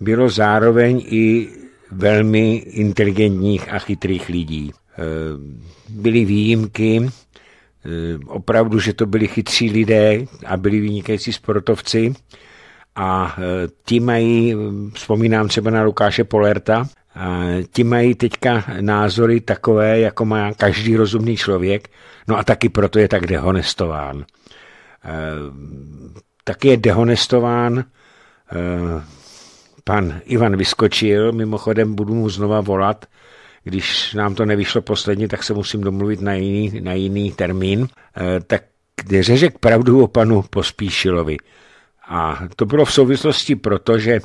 bylo zároveň i velmi inteligentních a chytrých lidí. E, byly výjimky, e, opravdu, že to byli chytří lidé a byli vynikající sportovci a e, ti mají, vzpomínám třeba na Lukáše Polerta, a ti mají teďka názory takové, jako má každý rozumný člověk, no a taky proto je tak dehonestován Taky je dehonestován eh, pan Ivan Vyskočil, mimochodem budu mu znova volat, když nám to nevyšlo posledně, tak se musím domluvit na jiný, na jiný termín, eh, tak řežek pravdu o panu Pospíšilovi. A to bylo v souvislosti proto, že,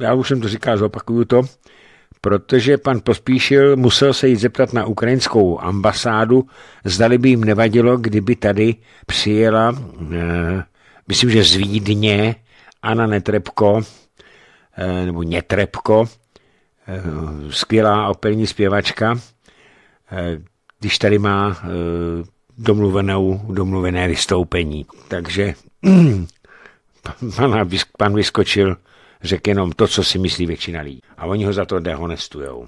já už jsem to říkal, zopakuju to, protože pan Pospíšil musel se jít zeptat na ukrajinskou ambasádu, zdali by jim nevadilo, kdyby tady přijela eh, myslím, že z Vídně, Anna Netrebko, eh, nebo Netrebko, eh, skvělá operní zpěvačka, eh, když tady má domluvenou, domluvené vystoupení. Takže pan, pan vyskočil, řekl jenom to, co si myslí většina lidí. A oni ho za to dehonestujou.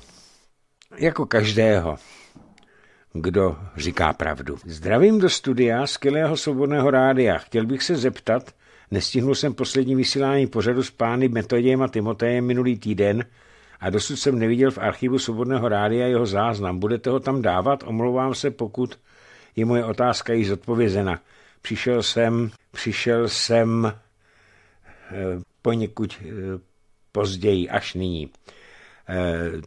Jako každého kdo říká pravdu. Zdravím do studia skvělého svobodného rádia. Chtěl bych se zeptat, nestihnul jsem poslední vysílání pořadu s pány Metodějem a Timotejem minulý týden a dosud jsem neviděl v archivu svobodného rádia jeho záznam. Budete ho tam dávat? Omlouvám se, pokud je moje otázka již zodpovězena. Přišel jsem, přišel jsem eh, poněkud eh, později, až nyní. Eh,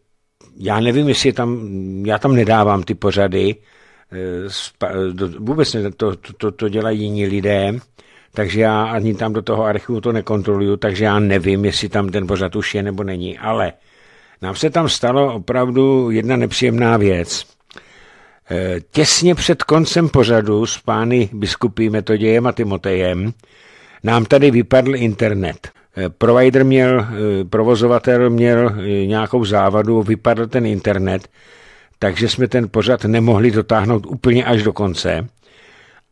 já nevím, jestli je tam, já tam nedávám ty pořady, eh, eh, vůbec ne, to, to, to dělají jiní lidé, takže já ani tam do toho archivu to nekontroluju, takže já nevím, jestli tam ten pořad už je nebo není, ale nám se tam stalo opravdu jedna nepříjemná věc. Eh, těsně před koncem pořadu s pány biskupy Metodějem a Timotejem nám tady vypadl internet. Eh, provider měl, eh, provozovatel měl eh, nějakou závadu, vypadl ten internet, takže jsme ten pořad nemohli dotáhnout úplně až do konce.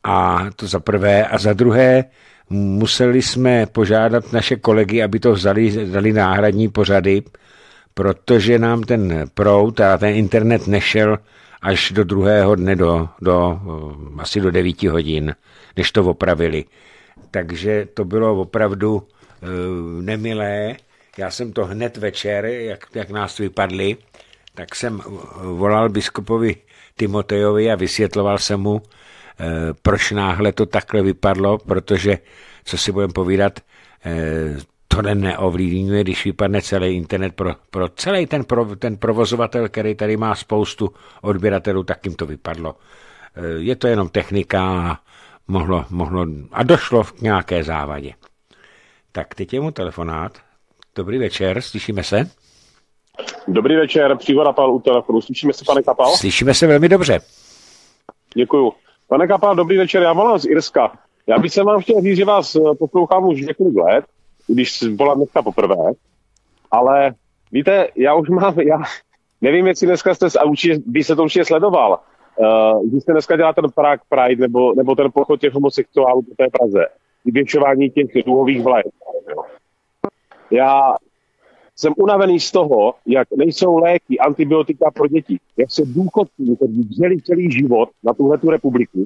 A to za prvé. A za druhé, museli jsme požádat naše kolegy, aby to vzali, vzali náhradní pořady, protože nám ten prout a ten internet nešel až do druhého dne, do, do asi do 9 hodin, než to opravili. Takže to bylo opravdu Eh, nemilé. Já jsem to hned večer, jak, jak nás vypadli, tak jsem eh, volal biskupovi Timotejovi a vysvětloval jsem mu, eh, proč náhle to takhle vypadlo, protože, co si budeme povídat, to neovlivňuje, když vypadne celý internet pro, pro celý ten, pro, ten provozovatel, který tady má spoustu odběratelů, tak jim to vypadlo. Je to jenom technika a mohlo, mohlo a došlo k nějaké závadě. Tak teď je mu telefonát. Dobrý večer, slyšíme se? Dobrý večer, Přívo Rapal u telefonu. Slyšíme se, pane Kapal? Slyšíme se velmi dobře. Děkuju. Pane Kapal, dobrý večer, já volám z Irska. Já bych se vám chtěl říct, že vás eh, poslouchám už několik let, když volám dneska poprvé, ale víte, já už mám, já nevím, jestli dneska jste, a určitě, by se to určitě sledoval, uh, eh, když jste dneska dělá ten Prague Pride nebo, nebo ten pochod těch homosexuálů po té Praze vyvěšování těch duhových vlajek. Já jsem unavený z toho, jak nejsou léky, antibiotika pro děti, jak se důchodci, kteří dřeli celý život na tuhle tu republiku,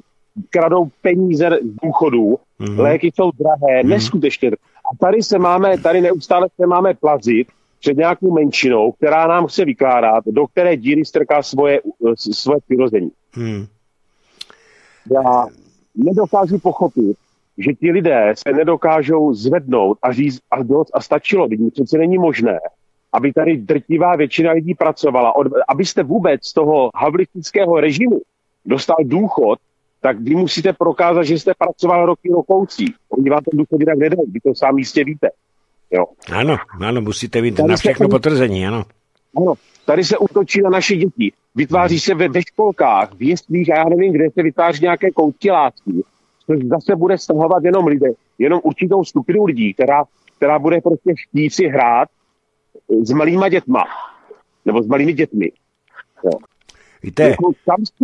kradou peníze důchodů, mm-hmm. léky jsou drahé, mm-hmm. neskutečně. A tady se máme, tady neustále se máme plazit před nějakou menšinou, která nám chce vykládat, do které díry strká svoje, eh, svoje přirození. Mm. Já nedokážu pochopit, že ti lidé se nedokážou zvednout a říct a dost a stačilo, teď přece není možné, aby tady drtivá většina lidí pracovala, od, abyste vůbec z toho havlistického režimu dostal důchod, tak vy musíte prokázat, že jste pracoval roky rokoucí. Oni vám ten důchod jinak nedají, vy to sám jistě víte. Jo. Ano, ano, musíte mít tady na všechno se... potvrzení, ano. Ano, tady se útočí na naše děti. Vytváří se ve, ve školkách, v jistých, a já nevím, kde se vytváří nějaké koutky lásky což zase bude stahovat jenom lidé, jenom určitou skupinu lidí, která, která bude prostě chtít si hrát s malýma dětma, nebo s malými dětmi. Jo. Víte, tam jako,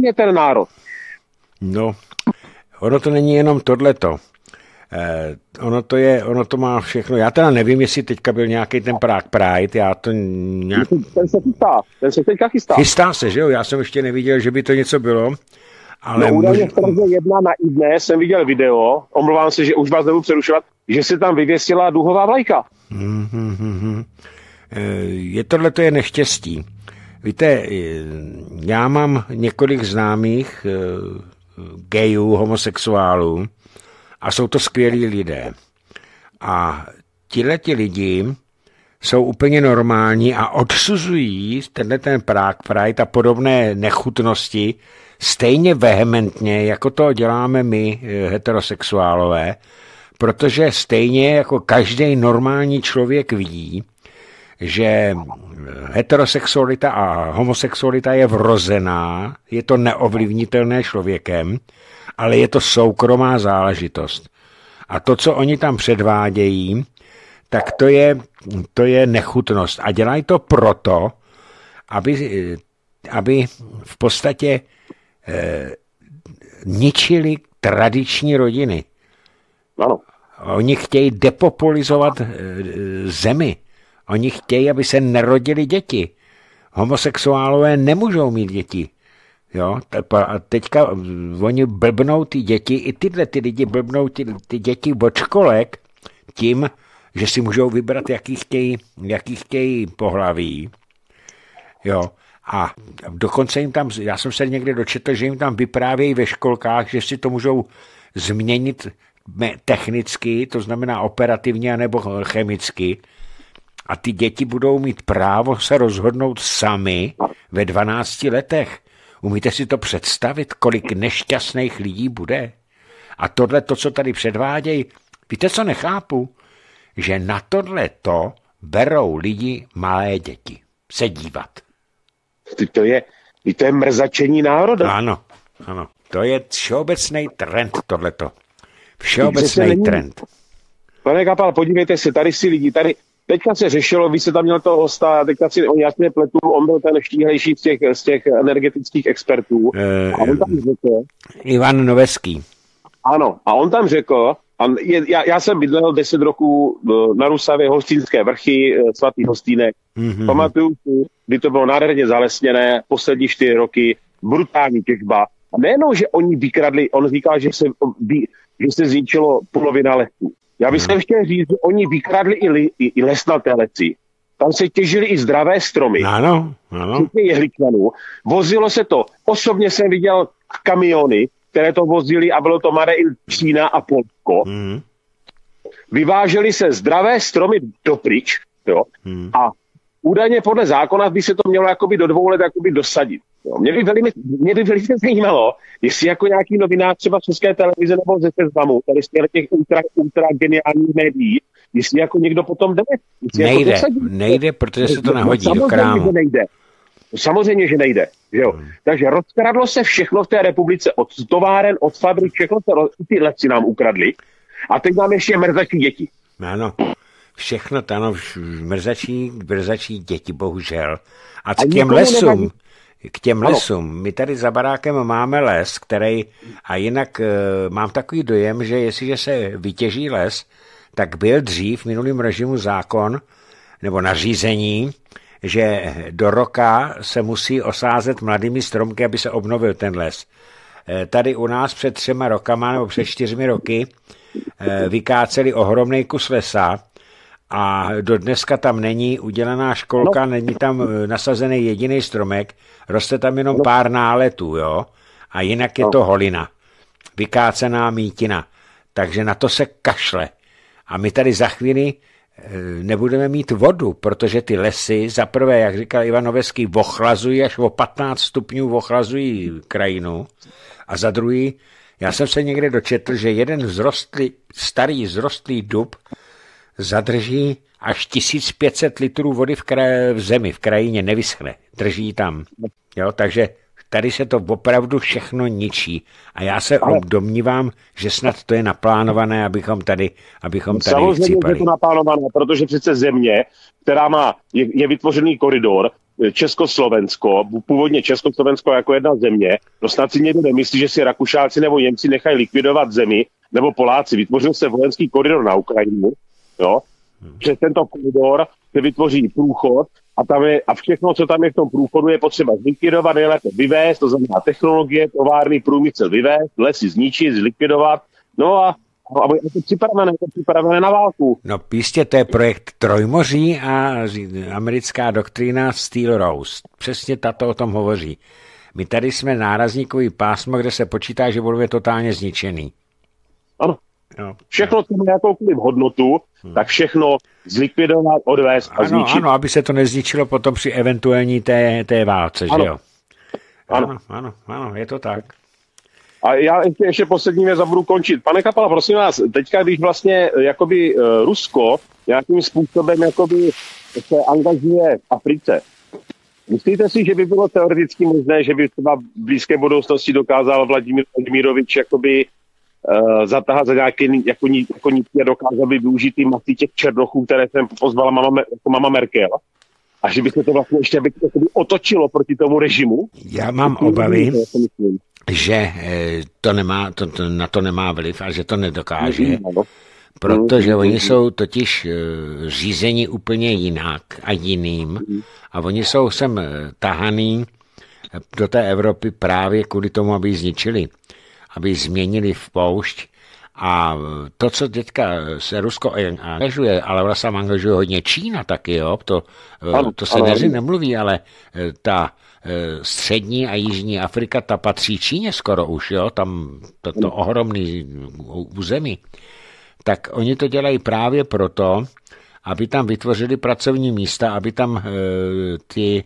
je ten národ. No, ono to není jenom tohleto. Eh, ono to je, ono to má všechno. Já teda nevím, jestli teďka byl nějaký ten Prague Pride, já to nějak... Ten se chystá, ten se teďka chystá. Chystá se, že jo? Já jsem ještě neviděl, že by to něco bylo. Ale no, údajně v Praze jedna na IDNE jsem viděl video, omlouvám se, že už vás nebudu přerušovat, že se tam vyvěsila duhová vlajka. Mm-hmm. Je tohle to je neštěstí. Víte, eh, já mám několik známých eh, gejů, homosexuálů a jsou to skvělí lidé. A ti lidi jsou úplně normální a odsuzují tenhle ten Prague Pride a podobné nechutnosti, stejně vehementně, jako to děláme my, eh, heterosexuálové, protože stejně jako každý normální člověk ví, že eh, heterosexualita a homosexualita je vrozená, je to neovlivnitelné člověkem, ale je to soukromá záležitost. A to, co oni tam předvádějí, tak to je, to je nechutnost. A dělají to proto, aby, eh, aby v podstatě Eh, ničili tradiční rodiny. Ano. Oni chtějí depopulizovat eh, zemi. Oni chtějí, aby se nerodili děti. Homosexuálové nemůžou mít děti. Jo? A teďka eh, oni blbnou ty děti, i tyhle ty lidi blbnou ty, ty děti od školek tím, že si můžou vybrat, jaký chtějí, jaký chtějí pohlaví. Jo? A dokonce jim tam, já jsem se někde dočetl, že jim tam vyprávějí ve školkách, že si to můžou změnit technicky, to znamená operativně nebo chemicky. A ty děti budou mít právo se rozhodnout sami ve 12 letech. Umíte si to představit, kolik nešťastných lidí bude? A tohle, to, co tady předvádějí, víte, co nechápu? Že na tohle to berou lidi malé děti se dívat. Ty to je, ty to je mrzačení národa. Ano, ano. To je všeobecný trend tohleto. Všeobecný trend. Pane Kapal, podívejte se, tady si lidi, tady, Teďka se řešilo, vy se tam měl toho hosta, teďka si on jasně pletu, on byl ten štíhlejší z těch, z těch energetických expertů. E, a on eh, tam řekl... Ivan Noveský. Ano, a on tam řekl, a je, já, já jsem bydlel 10 roků eh, na Rusavě, Hostínské vrchy, eh, svatý Hostínek. Mm-hmm. Pamatuju si, kdy to bylo nádherně zalesněné, poslední čtyři roky, brutální těžba. A nejenom, že oni vykradli, on říká, že se, že se zničilo polovina lesů. Já bych mm-hmm. chtěl říct, že oni vykradli i, i, i, na té leci. Tam se těžily i zdravé stromy. No, ano, ano. Vozilo se to. Osobně jsem viděl kamiony, které to vozili a bylo to Mare in Čína a Polsko. Mm. Vyvážely se zdravé stromy dopryč jo, mm. a údajně podle zákona by se to mělo jakoby do dvou let jakoby dosadit. Jo. Mě, by velmi, mě by velmi zajímalo, jestli jako nějaký novinář třeba České televize nebo ze Seznamu, tady z těch ultra, ultra geniálních médií, jestli jako někdo potom jde. Jako nejde, jako nejde, protože se to no, nehodí. no, do krámu. Nejde. Samozřejmě, že nejde. Že jo? Hmm. Takže rozkradlo se všechno v té republice od továren, od fabrik, všechno se roz... ty leci nám ukradli. A teď nám ještě mrzačí děti. Ano, no. všechno to, ano, mrzačí, mrzačí děti, bohužel. A k těm lesům, nevadí. k těm ano. lesům, my tady za barákem máme les, který, a jinak e, mám takový dojem, že jestliže se vytěží les, tak byl dřív v minulém režimu zákon, nebo nařízení, že do roka se musí osázet mladými stromky, aby se obnovil ten les. Eh, tady u nás před třema rokama nebo před čtyřmi roky eh, vykáceli ohromný kus lesa a do dneska tam není udělaná školka, no. není tam eh, nasazený jediný stromek, roste tam jenom no. pár náletů, jo? A jinak je no. to holina, vykácená mítina. Takže na to se kašle. A my tady za chvíli Eh, nebudeme mít vodu, protože ty lesy, zaprvé, jak říkal Ivanovský, ochlazují až o 15 stupňů ochlazují krajinu a za druhý, já jsem se někde dočetl, že jeden vzrostlý, starý zrostlý dub zadrží až 1500 litrů vody v, kraj, v zemi, v krajině, nevyschne, drží tam. Jo, takže Tady se to opravdu všechno ničí. A já se Ale... domnívám, že snad to je naplánované, abychom tady, abychom tady Samozřejmě je to naplánované, protože přece země, která má, je, je vytvořený koridor, eh, Československo, původně Československo jako jedna země, no snad si někdo nemyslí, že si Rakušáci nebo Němci nechají likvidovat zemi, nebo Poláci. Vytvořil se vojenský koridor na Ukrajinu, jo? že tento koridor se vytvoří průchod, a, tam je, a všechno, co tam je v tom průchodu, je potřeba zlikvidovat, nejlépe vyvést, to znamená technologie, továrny, průmysl vyvést, lesy zničit, zlikvidovat, no a No, je to připravené, to připravené na válku. No jistě, to je projekt Trojmoří a americká doktrína Steel Rose. Přesně tato o tom hovoří. My tady jsme nárazníkový pásmo, kde se počítá, že budeme totálně zničený. Ano, Všechno, co má jakoukoliv hodnotu, hmm. tak všechno zlikvidovat, odvést a ano, zničit. Ano, aby se to nezničilo potom při eventuální té, té válce, ano. že jo? Ano. ano. Ano, ano, je to tak. A já ještě, ještě poslední věc budu končit. Pane Kapala, prosím vás, teďka, když vlastně eh, jakoby eh, Rusko nějakým způsobem jakoby se angažuje v Africe, Myslíte si, že by bylo teoreticky možné, že by třeba v blízké budoucnosti dokázal Vladimír Vladimirovič jakoby uh, zatáhat za nějaký jako, ní, jako dokázal by využít ty masy těch černochů, které jsem pozvala mama, jako mama Merkel. A že by se to vlastně ještě by, to jako by otočilo proti tomu režimu. Já mám obavy, že eh, to nemá, to, to, na to nemá vliv a že to nedokáže. No. Protože mm-hmm. oni jsou totiž eh, řízení úplně jinak a jiným mm-hmm. a oni jsou sem tahaný do té Evropy právě kvůli tomu, aby ji zničili aby změnili v poušť. A to, co teďka se Rusko angažuje, ale vlastně angažuje hodně Čína taky, jo? To, eh, ano, to se neří nemluví, ale eh, ta eh, střední a jižní Afrika, ta patří Číně skoro už, jo? tam to, to ohromný území. Tak oni to dělají právě proto, aby tam vytvořili pracovní místa, aby tam ty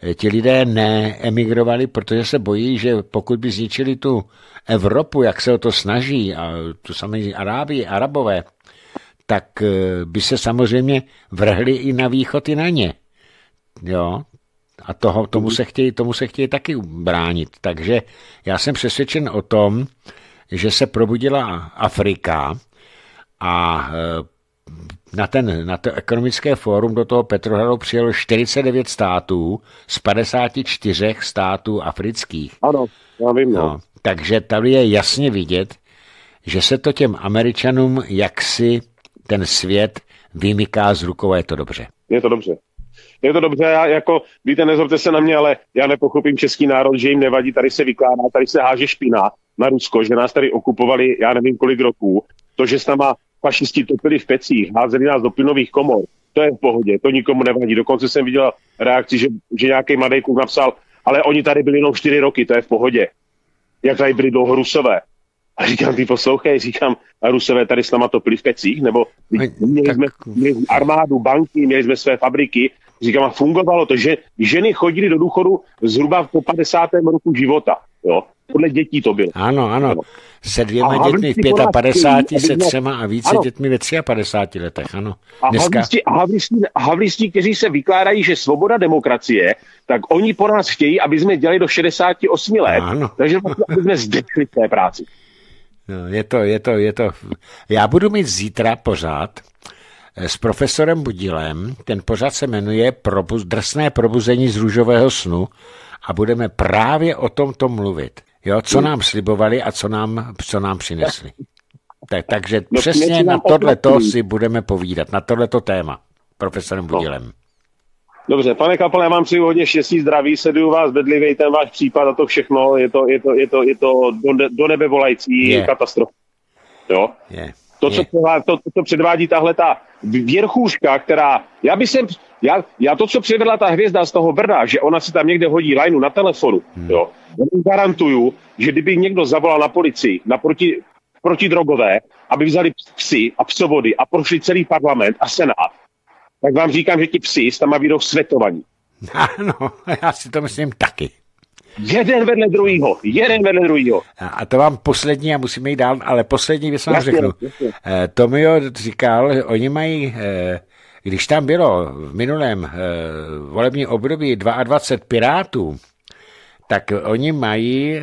Eh, ti lidé neemigrovali, protože se bojí, že pokud by zničili tu Evropu, jak se o to snaží, a tu samé Arábii, Arabové, tak eh, by se samozřejmě vrhli i na východ, i na ně. Jo? A toho, tomu, se chtějí, tomu se chtějí taky bránit. Takže já jsem přesvědčen o tom, že se probudila Afrika a eh, na, ten, na to ekonomické fórum do toho Petrohradu přijelo 49 států z 54 států afrických. Ano, já vím. No. No, takže tady je jasně vidět, že se to těm Američanům jaksi ten svět vymyká z rukou je to dobře. Je to dobře. Je to dobře, já jako, víte, nezobte se na mě, ale já nepochopím český národ, že jim nevadí, tady se vykládá, tady se háže špína na Rusko, že nás tady okupovali, já nevím kolik roků, to, že s náma fašisti topili v pecích, házeli nás do plynových komor. To je v pohodě, to nikomu nevadí. Dokonce jsem viděl reakci, že, že nějaký Madejku napsal, ale oni tady byli jenom čtyři roky, to je v pohodě. Jak tady byli dlouho Rusové. A říkám, ty poslouchej, říkám, a Rusové tady s náma topili v pecích, nebo měli, jsme, měli jsme armádu, banky, měli jsme své fabriky Říkám, a fungovalo to, že ženy chodily do důchodu zhruba po 50. roku života. Jo? Podle dětí to bylo. Ano, ano. Se dvěma a dětmi v 55, se třema a více ano. dětmi ve 53 letech, ano. Dneska... a, havlistí, kteří se vykládají, že svoboda demokracie, tak oni po nás chtějí, aby jsme dělali do 68 let, ano. takže vlastně, aby jsme zdechli v té práci. No, je to, je to, je to. Já budu mít zítra pořád s profesorem Budilem. Ten pořad se jmenuje Probuz, Drsné probuzení z růžového snu a budeme právě o tomto mluvit. Jo, co mm. nám slibovali a co nám, co nám přinesli. Tak, takže no, přesně na tohle to si budeme povídat, na tohleto téma profesorem no. Budilem. Dobře, pane já vám přeji hodně štěstí, zdraví, seduju vás bedlivě, ten váš případ a to všechno, je to, je to, je to, je to do, do nebe volající je. katastrofa. Jo? Je. To, co, je. To, to, co předvádí tahle ta věrchůška, která, já bych jsem, já, já to, co přivedla ta hvězda z toho Brna, že ona si tam někde hodí lajnu na telefonu, hmm. jo, já garantuju, že kdyby někdo zavolal na policii, na proti, protidrogové, aby vzali psy a psovody a prošli celý parlament a senát, tak vám říkám, že ti psy s tam mají svetovaní. Ano, já si to myslím taky. Jeden vedle druhýho, jeden vedle druhýho. A to vám poslední, a musíme jít dál, ale poslední věc vám jasně, řeknu. Eh, Tomio říkal, oni mají, eh, když tam bylo v minulém eh, volebním období 22 pirátů, tak oni mají,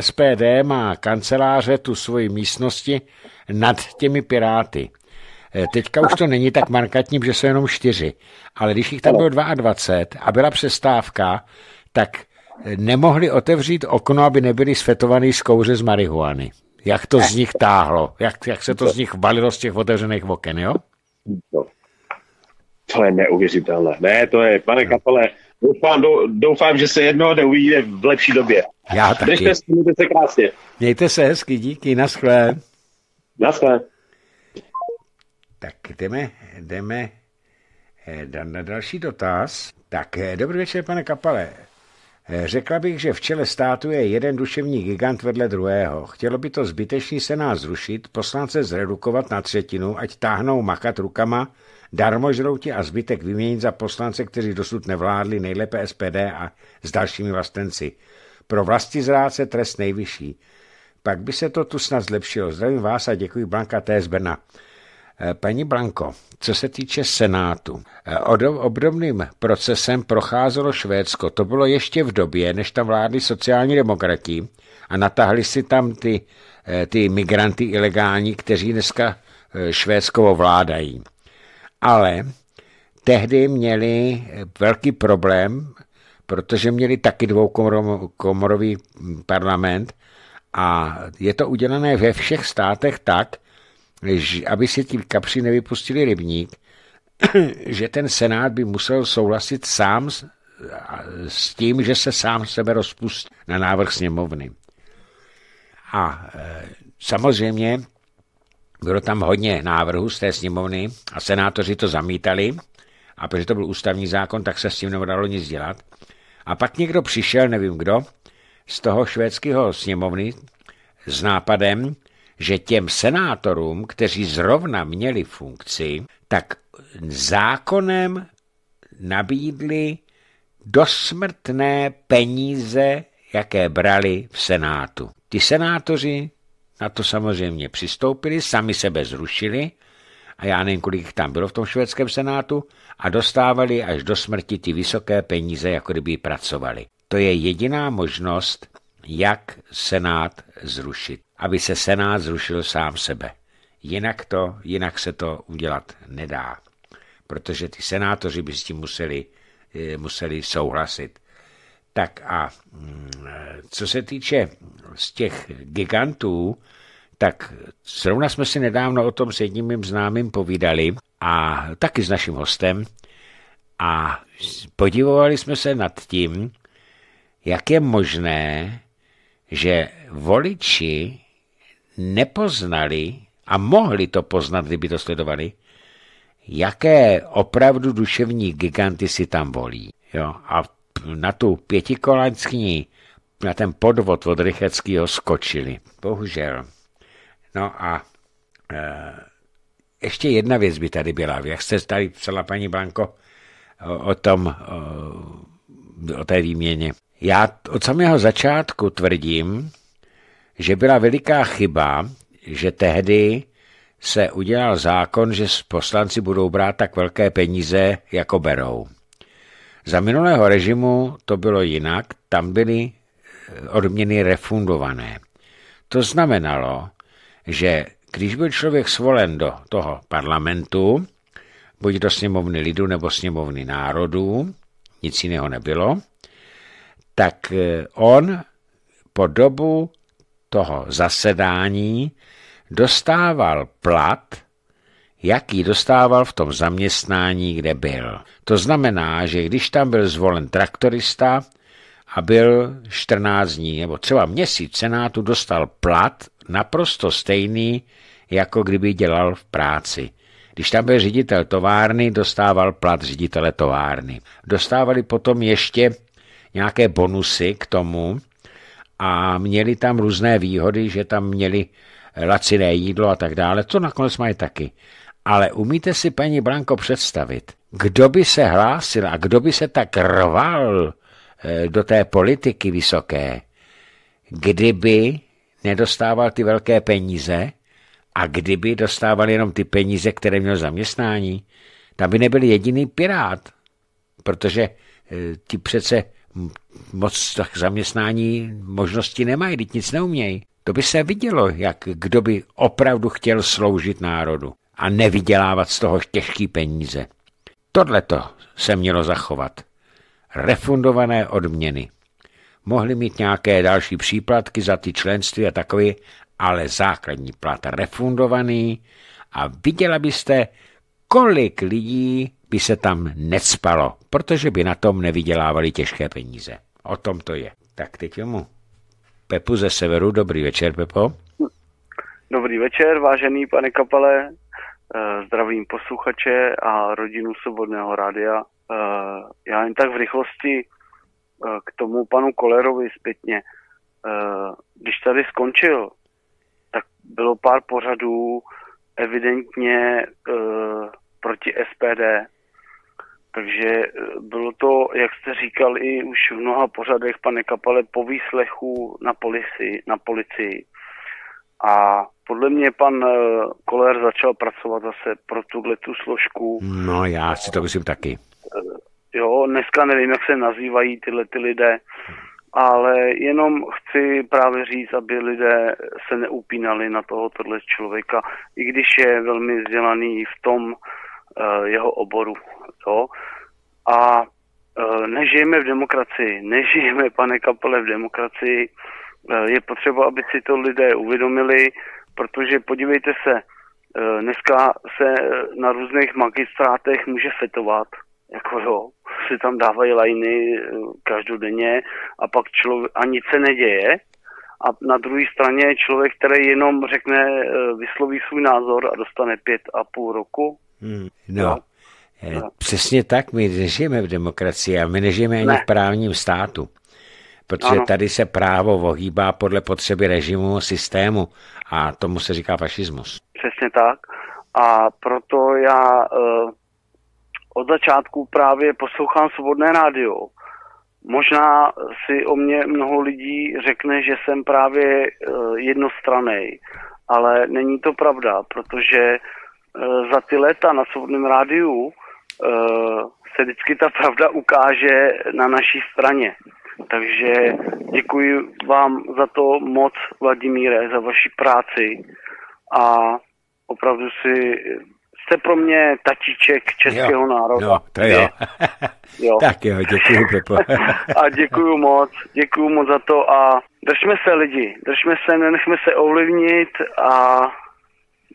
SPD má kanceláře tu svoji místnosti nad těmi piráty. Teďka už to není tak markantní, že jsou jenom čtyři, ale když jich tam bylo 22 a byla přestávka, tak nemohli otevřít okno, aby nebyli svetovaný z kouře z marihuany. Jak to z nich táhlo? Jak, jak se to z nich valilo z těch otevřených oken, jo? To, no. To je neuvěřitelné. Ne, to je, pane no. Kapele, doufám, doufám že se jednoho dne v lepší době. Já taky. Držte se, mějte se krásně. Mějte se hezky, díky, naschle. Naschle. Tak jdeme, jdeme eh, na další dotaz. Tak eh, dobrý večer, pane Kapale. Řekla bych, že v čele státu je jeden duševní gigant vedle druhého. Chtělo by to zbytečný senát zrušit, poslance zredukovat na třetinu, ať táhnou makat rukama, žrouti a zbytek vyměnit za poslance, kteří dosud nevládli, nejlépe SPD a s dalšími vlastenci. Pro vlasti zráce trest nejvyšší. Pak by se to tu snad zlepšilo. Zdravím vás a děkuji Blanka T. z Brna. Eh, paní Blanko, co se týče Senátu, eh, obdobným procesem procházelo Švédsko. To bylo ještě v době, než tam vládli sociální demokrati a natáhli si tam ty, eh, ty migranty ilegální, kteří dneska Švédsko vládají. Ale tehdy měli velký problém, protože měli taky dvoukomorový mm, parlament a je to udělané ve všech státech tak, aby si tím kapři nevypustili rybník, že ten senát by musel souhlasit sám s, s tím, že se sám sebe rozpustí na návrh sněmovny. A e, samozřejmě bylo tam hodně návrhů z té sněmovny a senátoři to zamítali a protože to byl ústavní zákon, tak se s tím nemohlo nic dělat. A pak někdo přišel, nevím kdo, z toho švédského sněmovny s nápadem, že těm senátorům, kteří zrovna měli funkci, tak zákonem nabídli dosmrtné peníze, jaké brali v Senátu. Ti senátoři na to samozřejmě přistoupili, sami sebe zrušili a já nevím, kolik tam bylo v tom švédském senátu a dostávali až do smrti ty vysoké peníze, jako kdyby pracovali. To je jediná možnost, jak Senát zrušit, aby se Senát zrušil sám sebe. Jinak to, jinak se to udělat nedá, protože ty senátoři by s tím museli, eh, museli souhlasit. Tak a mm, eh, co se týče z těch gigantů, tak zrovna jsme si nedávno o tom s jedním mým známým povídali a taky s naším hostem a podivovali jsme se nad tím, jak je možné, že voliči nepoznali, a mohli to poznat, kdyby to sledovali, jaké opravdu duševní giganty si tam volí. Jo? A na tu pětikolanskní, na ten podvod od Rycheckého skočili. Bohužel. No a e, ještě jedna věc by tady byla. Jak jste tady psala paní Blanko o, o tom, o, o té výměně. Já od samého začátku tvrdím, že byla veliká chyba, že tehdy se udělal zákon, že poslanci budou brát tak velké peníze, jako berou. Za minulého režimu to bylo jinak, tam byly eh, odměny refundované. To znamenalo, že když byl člověk svolen do toho parlamentu, buď do sněmovny lidu nebo sněmovny národů, nic jiného nebylo, tak eh, on po dobu toho zasedání dostával plat, jaký dostával v tom zaměstnání, kde byl. To znamená, že když tam byl zvolen traktorista a byl 14 dní nebo třeba měsíc senátu, dostal plat naprosto stejný, jako kdyby dělal v práci. Když tam byl ředitel továrny, dostával plat ředitele továrny. Dostávali potom ještě nějaké bonusy k tomu a měli tam různé výhody, že tam měli laciné jídlo a tak dále. To nakonec mají taky. Ale umíte si, paní Blanko, představit, kdo by se hlásil a kdo by se tak rval eh, do té politiky vysoké, kdyby nedostával ty velké peníze a kdyby dostával jenom ty peníze, které měl zaměstnání, tam by nebyl jediný pirát, protože eh, ti přece moc tak zaměstnání možnosti nemají, teď nic neumějí. To by se vidělo, jak kdo by opravdu chtěl sloužit národu a nevydělávat z toho těžký peníze. Tohle to se mělo zachovat. Refundované odměny. Mohli mít nějaké další příplatky za ty členství a takový, ale základní plat refundovaný a viděla byste, kolik lidí by se tam necpalo, protože by na tom nevydělávali těžké peníze. O tom to je. Tak teď mu. Pepu ze severu, dobrý večer, Pepo. Dobrý večer, vážený pane Kapele, eh, zdravím posluchače a rodinu Svobodného rádia. Eh, já jen tak v rychlosti eh, k tomu panu Kolerovi zpětně. Když tady skončil, tak bylo pár pořadů evidentně proti SPD takže eh, bylo to, jak jste říkal, i už v mnoha pořadech, pane Kapale, po výslechu na, policii, na policii. A podle mě pan eh, Koler začal pracovat zase pro tuhle tu složku. No já si to myslím taky. Eh, jo, dneska nevím, jak se nazývají tyhle ty lidé, ale jenom chci právě říct, aby lidé se neupínali na toho tohle člověka, i když je velmi vzdělaný v tom, Eh, jeho oboru. Jo? A eh, nežijeme v demokracii, nežijeme, pane Kapele, v demokracii. Eh, je potřeba, aby si to lidé uvědomili, protože podívejte se, dneska se na různých magistrátech může fetovat, jako jo, si tam dávají lajny každodenně a pak člověk, a nic se neděje, a na druhé straně člověk, který jenom řekne, vysloví svůj názor a dostane pět a půl roku Hmm. No. no. No. Přesně tak, my nežijeme v demokracii a my nežijeme ani ne. v právním státu. Protože ano. tady se právo ohýbá podle potřeby režimu, systému a tomu se říká fašismus. Přesně tak. A proto já uh, od začátku právě poslouchám svobodné rádio. Možná si o mě mnoho lidí řekne, že jsem právě uh, eh, jednostranej, ale není to pravda, protože uh, Eh, za ty léta na svobodném rádiu eh, se vždycky ta pravda ukáže na naší straně. Takže děkuji vám za to moc, Vladimíre, za vaši práci a opravdu si jste pro mě tatíček českého jo, národa. Jo, to jo. jo. tak jo, děkuji, Pepo. a děkuji moc, děkuji moc za to a držme se lidi, držme se, nenechme se ovlivnit a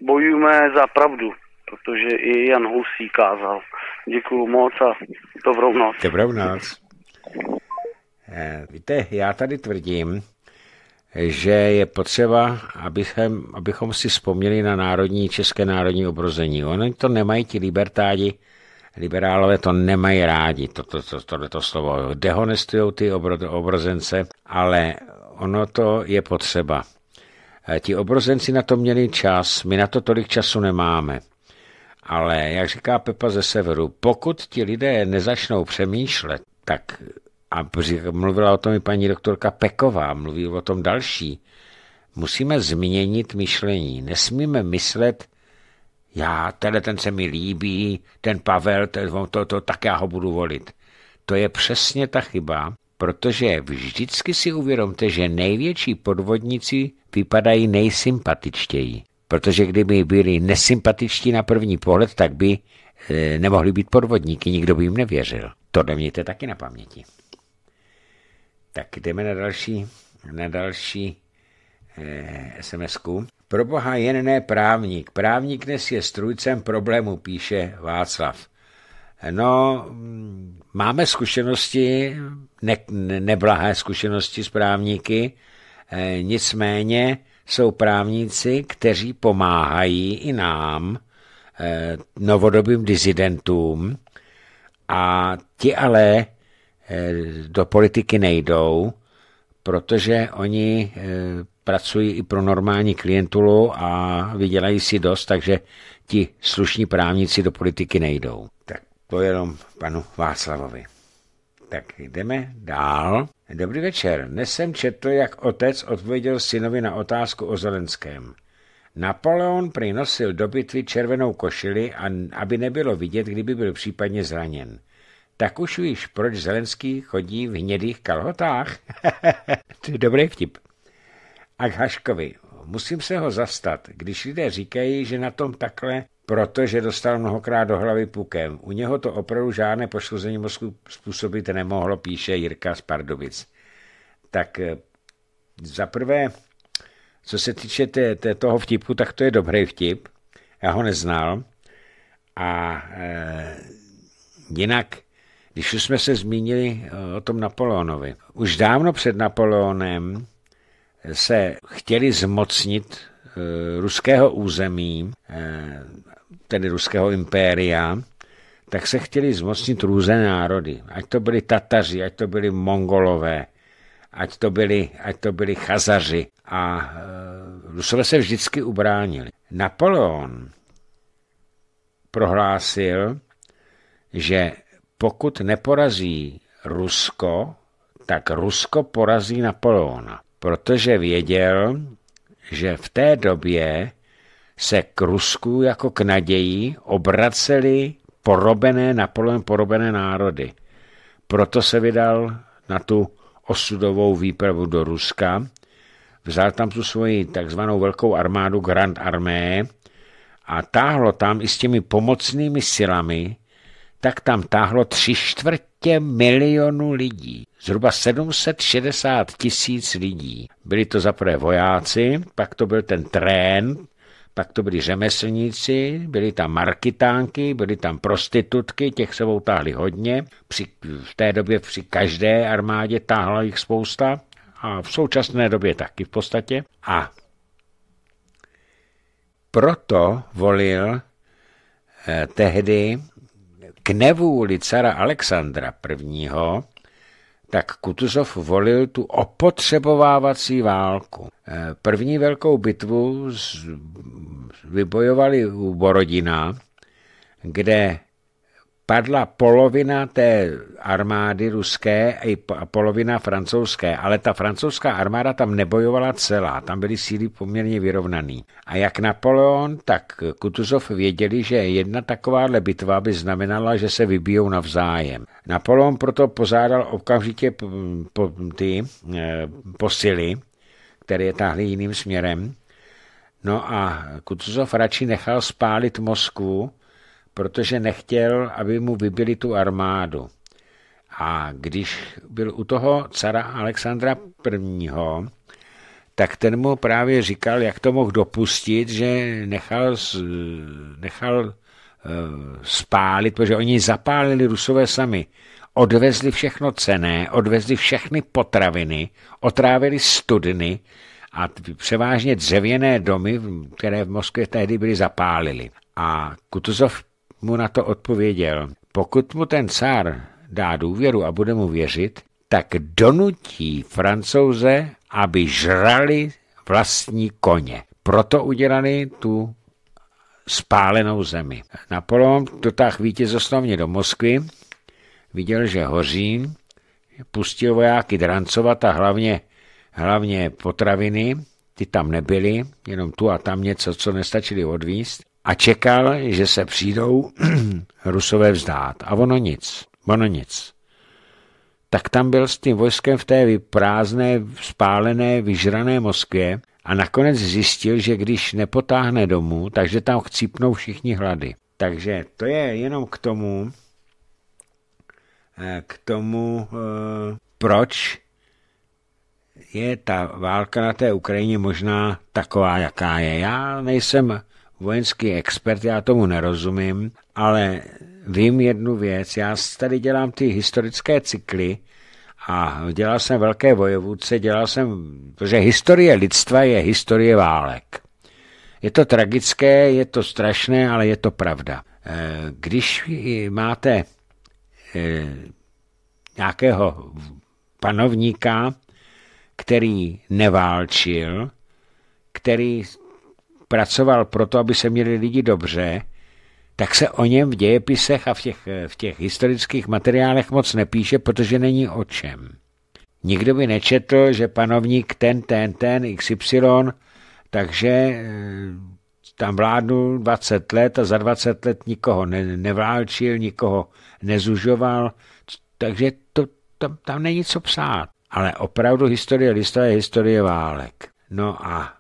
bojujeme za pravdu, protože i Jan Husí kázal. Děkuju moc a dobrou noc. Dobrou noc. Eh, víte, já tady tvrdím, že je potřeba, abychom, abychom si vzpomněli na národní, české národní obrození. Oni to nemají ti libertádi, liberálové to nemají rádi, toto to, to, to, to slovo. Dehonestují ty obro, obrozence, ale ono to je potřeba. Eh, ti obrozenci na to měli čas, my na to tolik času nemáme. Ale, jak říká Pepa ze severu, pokud ti lidé nezačnou přemýšlet, tak, a mluvila o tom i paní doktorka Peková, mluví o tom další, musíme změnit myšlení. Nesmíme myslet, já, tenhle ten se mi líbí, ten Pavel, ten, to, to, tak já ho budu volit. To je přesně ta chyba, protože vždycky si uvědomte, že největší podvodníci vypadají nejsympatičtěji. Protože kdyby byli nesympatičtí na první pohled, tak by e, nemohli být podvodníky, nikdo by jim nevěřil. To nemějte taky na paměti. Tak jdeme na další, na další e, eh, SMS-ku. Pro boha jen ne právník. Právník dnes je strujcem problému, píše Václav. No, máme zkušenosti, ne, neblahé zkušenosti s právníky, eh, nicméně jsou právníci, kteří pomáhají i nám, eh, novodobým dizidentům, a ti ale eh, do politiky nejdou, protože oni pracují i pro normální klientulu a vydělají si dost, takže ti slušní právníci do politiky nejdou. Tak to jenom panu Václavovi. Tak jdeme dál. Dobrý večer. Dnes jsem četl, jak otec odpověděl synovi na otázku o Zelenském. Napoleon přinosil do bitvy červenou košili, aby nebylo vidět, kdyby byl případně zraněn. Tak už víš, proč Zelenský chodí v hnědých kalhotách? to je dobrý vtip. A k Haškovi. Musím se ho zastat, když lidé říkají, že na tom takhle protože dostal mnohokrát do hlavy pukem. U něho to opravdu žádné poškození mozku způsobit nemohlo, píše Jirka z Pardubic. Tak eh, za prvé, co se týče té, té, toho vtipu, tak to je dobrý vtip. Já ho neznal. A e, jinak, když už jsme se zmínili eh, o tom Napoleonovi. Už dávno před Napoleonem se chtěli zmocnit ruského území tedy ruského impéria, tak se chtěli zmocnit různé národy. Ať to byli Tataři, ať to byli Mongolové, ať to byli, ať to byli Chazaři. A e, Rusové se vždycky ubránili. Napoleon prohlásil, že pokud neporazí Rusko, tak Rusko porazí Napoleona, protože věděl, že v té době se k Rusku jako k naději obraceli porobené, Napoleon porobené národy. Proto se vydal na tu osudovou výpravu do Ruska, vzal tam tu svoji takzvanou velkou armádu Grand Armée a táhlo tam i s těmi pomocnými silami, tak tam táhlo tři čtvrtě milionu lidí. Zhruba 760 tisíc lidí. Byli to zaprvé vojáci, pak to byl ten trén, tak to byli řemeslníci, byli tam markitánky, byly tam prostitutky, těch se táhli hodně. Při, v té době při každé armádě táhla jich spousta a v současné době taky v podstatě. A proto volil eh, tehdy k nevůli cara Alexandra I tak Kutuzov volil tu opotřebovávací válku. E, první velkou bitvu vybojovali u Borodina, kde padla polovina té armády ruské a polovina francouzské, ale ta francouzská armáda tam nebojovala celá, tam byly síly poměrně vyrovnaný. A jak Napoleon, tak Kutuzov věděli, že jedna takováhle bitva by znamenala, že se vybijou navzájem. Napoleon proto pozádal okamžitě po, ty e, posily, které táhly jiným směrem, No a Kutuzov radši nechal spálit Moskvu, protože nechtěl, aby mu vybili tu armádu. A když byl u toho cara Alexandra I., tak ten mu právě říkal, jak to mohl dopustit, že nechal, nechal e, spálit, protože oni zapálili Rusové sami. Odvezli všechno cené, odvezli všechny potraviny, otrávili studny a převážně dřevěné domy, které v Moskvě tehdy byly, zapálili. A Kutuzov mu na to odpověděl, pokud mu ten cár dá důvěru a bude mu věřit, tak donutí francouze, aby žrali vlastní koně. Proto udělali tu spálenou zemi. Napoleon dotáhl vítězoslavně do Moskvy, viděl, že hoří, pustil vojáky drancovat a hlavně, hlavně potraviny, ty tam nebyly, jenom tu a tam něco, co nestačili odvíst a čekal, že se přijdou rusové vzdát. A ono nic, ono nic. Tak tam byl s tím vojskem v té prázdné, spálené, vyžrané Moskvě a nakonec zjistil, že když nepotáhne domů, takže tam chcípnou všichni hlady. Takže to je jenom k tomu, eh, k tomu, eh, proč je ta válka na té Ukrajině možná taková, jaká je. Já nejsem vojenský expert, já tomu nerozumím, ale vím jednu věc. Já tady dělám ty historické cykly a dělal jsem velké vojevůdce, dělal jsem, protože historie lidstva je historie válek. Je to tragické, je to strašné, ale je to pravda. Eh, když máte eh, nějakého panovníka, který neválčil, který pracoval proto, aby se měli lidi dobře, tak se o něm v dějepisech a v těch, v těch historických materiálech moc nepíše, protože není o čem. Nikdo by nečetl, že panovník ten, ten, ten, XY, takže eh, tam vládnul 20 let a za 20 let nikoho ne, nevlálčil, nikoho nezužoval, takže to, tam, tam není co psát. Ale opravdu historie lista je historie válek. No a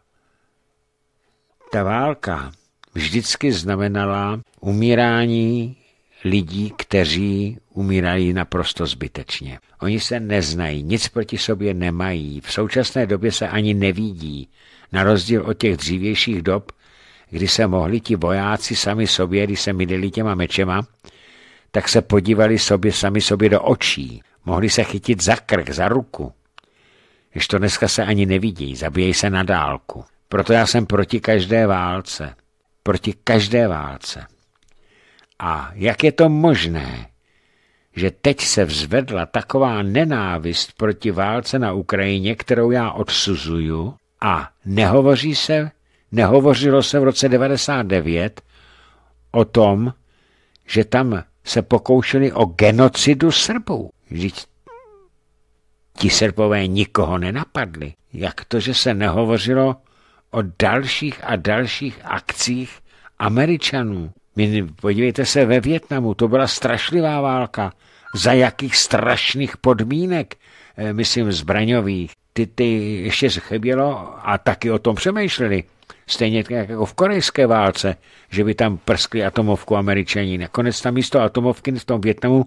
ta válka vždycky znamenala umírání lidí, kteří umírají naprosto zbytečně. Oni se neznají, nic proti sobě nemají, v současné době se ani nevidí, na rozdíl od těch dřívějších dob, kdy se mohli ti vojáci sami sobě, když se mydeli těma mečema, tak se podívali sobě sami sobě do očí. Mohli se chytit za krk, za ruku. Když to dneska se ani nevidí, zabíjejí se na dálku. Proto já jsem proti každé válce. Proti každé válce. A jak je to možné, že teď se vzvedla taková nenávist proti válce na Ukrajině, kterou já odsuzuju, a nehovoří se, nehovořilo se v roce 99 o tom, že tam se pokoušeli o genocidu Srbů. Vždyť ti Srbové nikoho nenapadli. Jak to, že se nehovořilo o dalších a dalších akcích Američanů. Podívejte se ve Větnamu, to byla strašlivá válka. Za jakých strašných podmínek, eh, myslím, zbraňových. Ty, ty ještě chybělo a taky o tom přemýšleli. Stejně jako v korejské válce, že by tam prskli atomovku američaní. Nakonec tam místo atomovky v tom Větnamu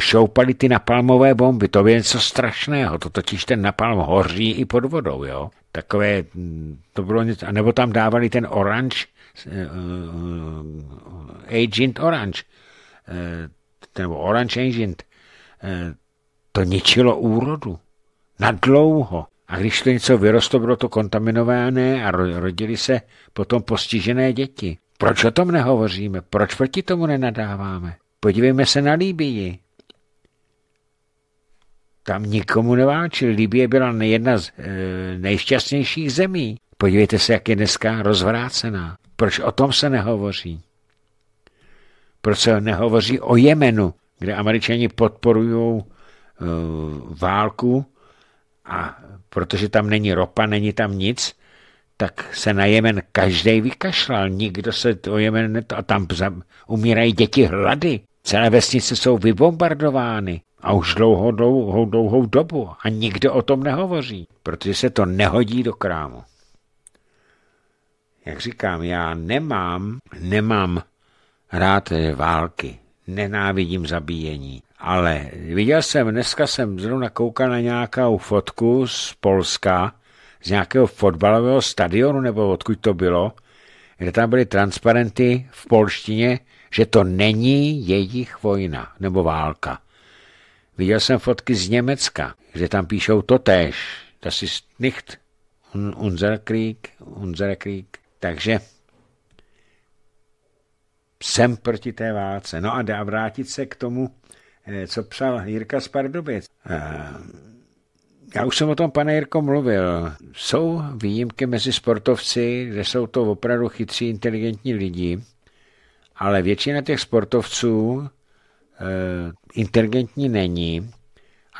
šoupali ty napalmové bomby. To je něco strašného. To totiž ten napalm hoří i pod vodou, jo takové, to bylo něco, nebo tam dávali ten orange, eh, eh, Agent Orange, eh, nebo Orange Agent, to ničilo úrodu. Na dlouho. A když to něco vyrostlo, bylo to kontaminované a rodili se potom postižené děti. Proč o tom nehovoříme? Proč proti tomu nenadáváme? Podívejme se na Líbii. Tam nikomu neválčil. Libie byla jedna z e, nejšťastnějších zemí. Podívejte se, jak je dneska rozvrácená. Proč o tom se nehovoří? Proč se nehovoří o Jemenu, kde američani podporují e, válku a protože tam není ropa, není tam nic, tak se na Jemen každý vykašlal. Nikdo se o Jemen... Neto, a tam umírají děti hlady. Celé vesnice jsou vybombardovány a už dlouhou, dlouhou, dlouhou dobu a nikdo o tom nehovoří, protože se to nehodí do krámu. Jak říkám, já nemám, nemám rád války, nenávidím zabíjení, ale viděl jsem, dneska jsem zrovna koukal na nějakou fotku z Polska, z nějakého fotbalového stadionu, nebo odkud to bylo, kde tam byly transparenty v polštině, že to není jejich vojna nebo válka. Viděl jsem fotky z Německa, kde tam píšou to též. Das ist nicht unser Krieg, unser Krieg. Takže jsem proti té válce. No a vrátit se k tomu, eh, co psal Jirka z Pardubic. Eh, já už jsem o tom, pane Jirko, mluvil. Jsou výjimky mezi sportovci, kde jsou to opravdu chytří, inteligentní lidi, ale většina těch sportovců eh, inteligentní není.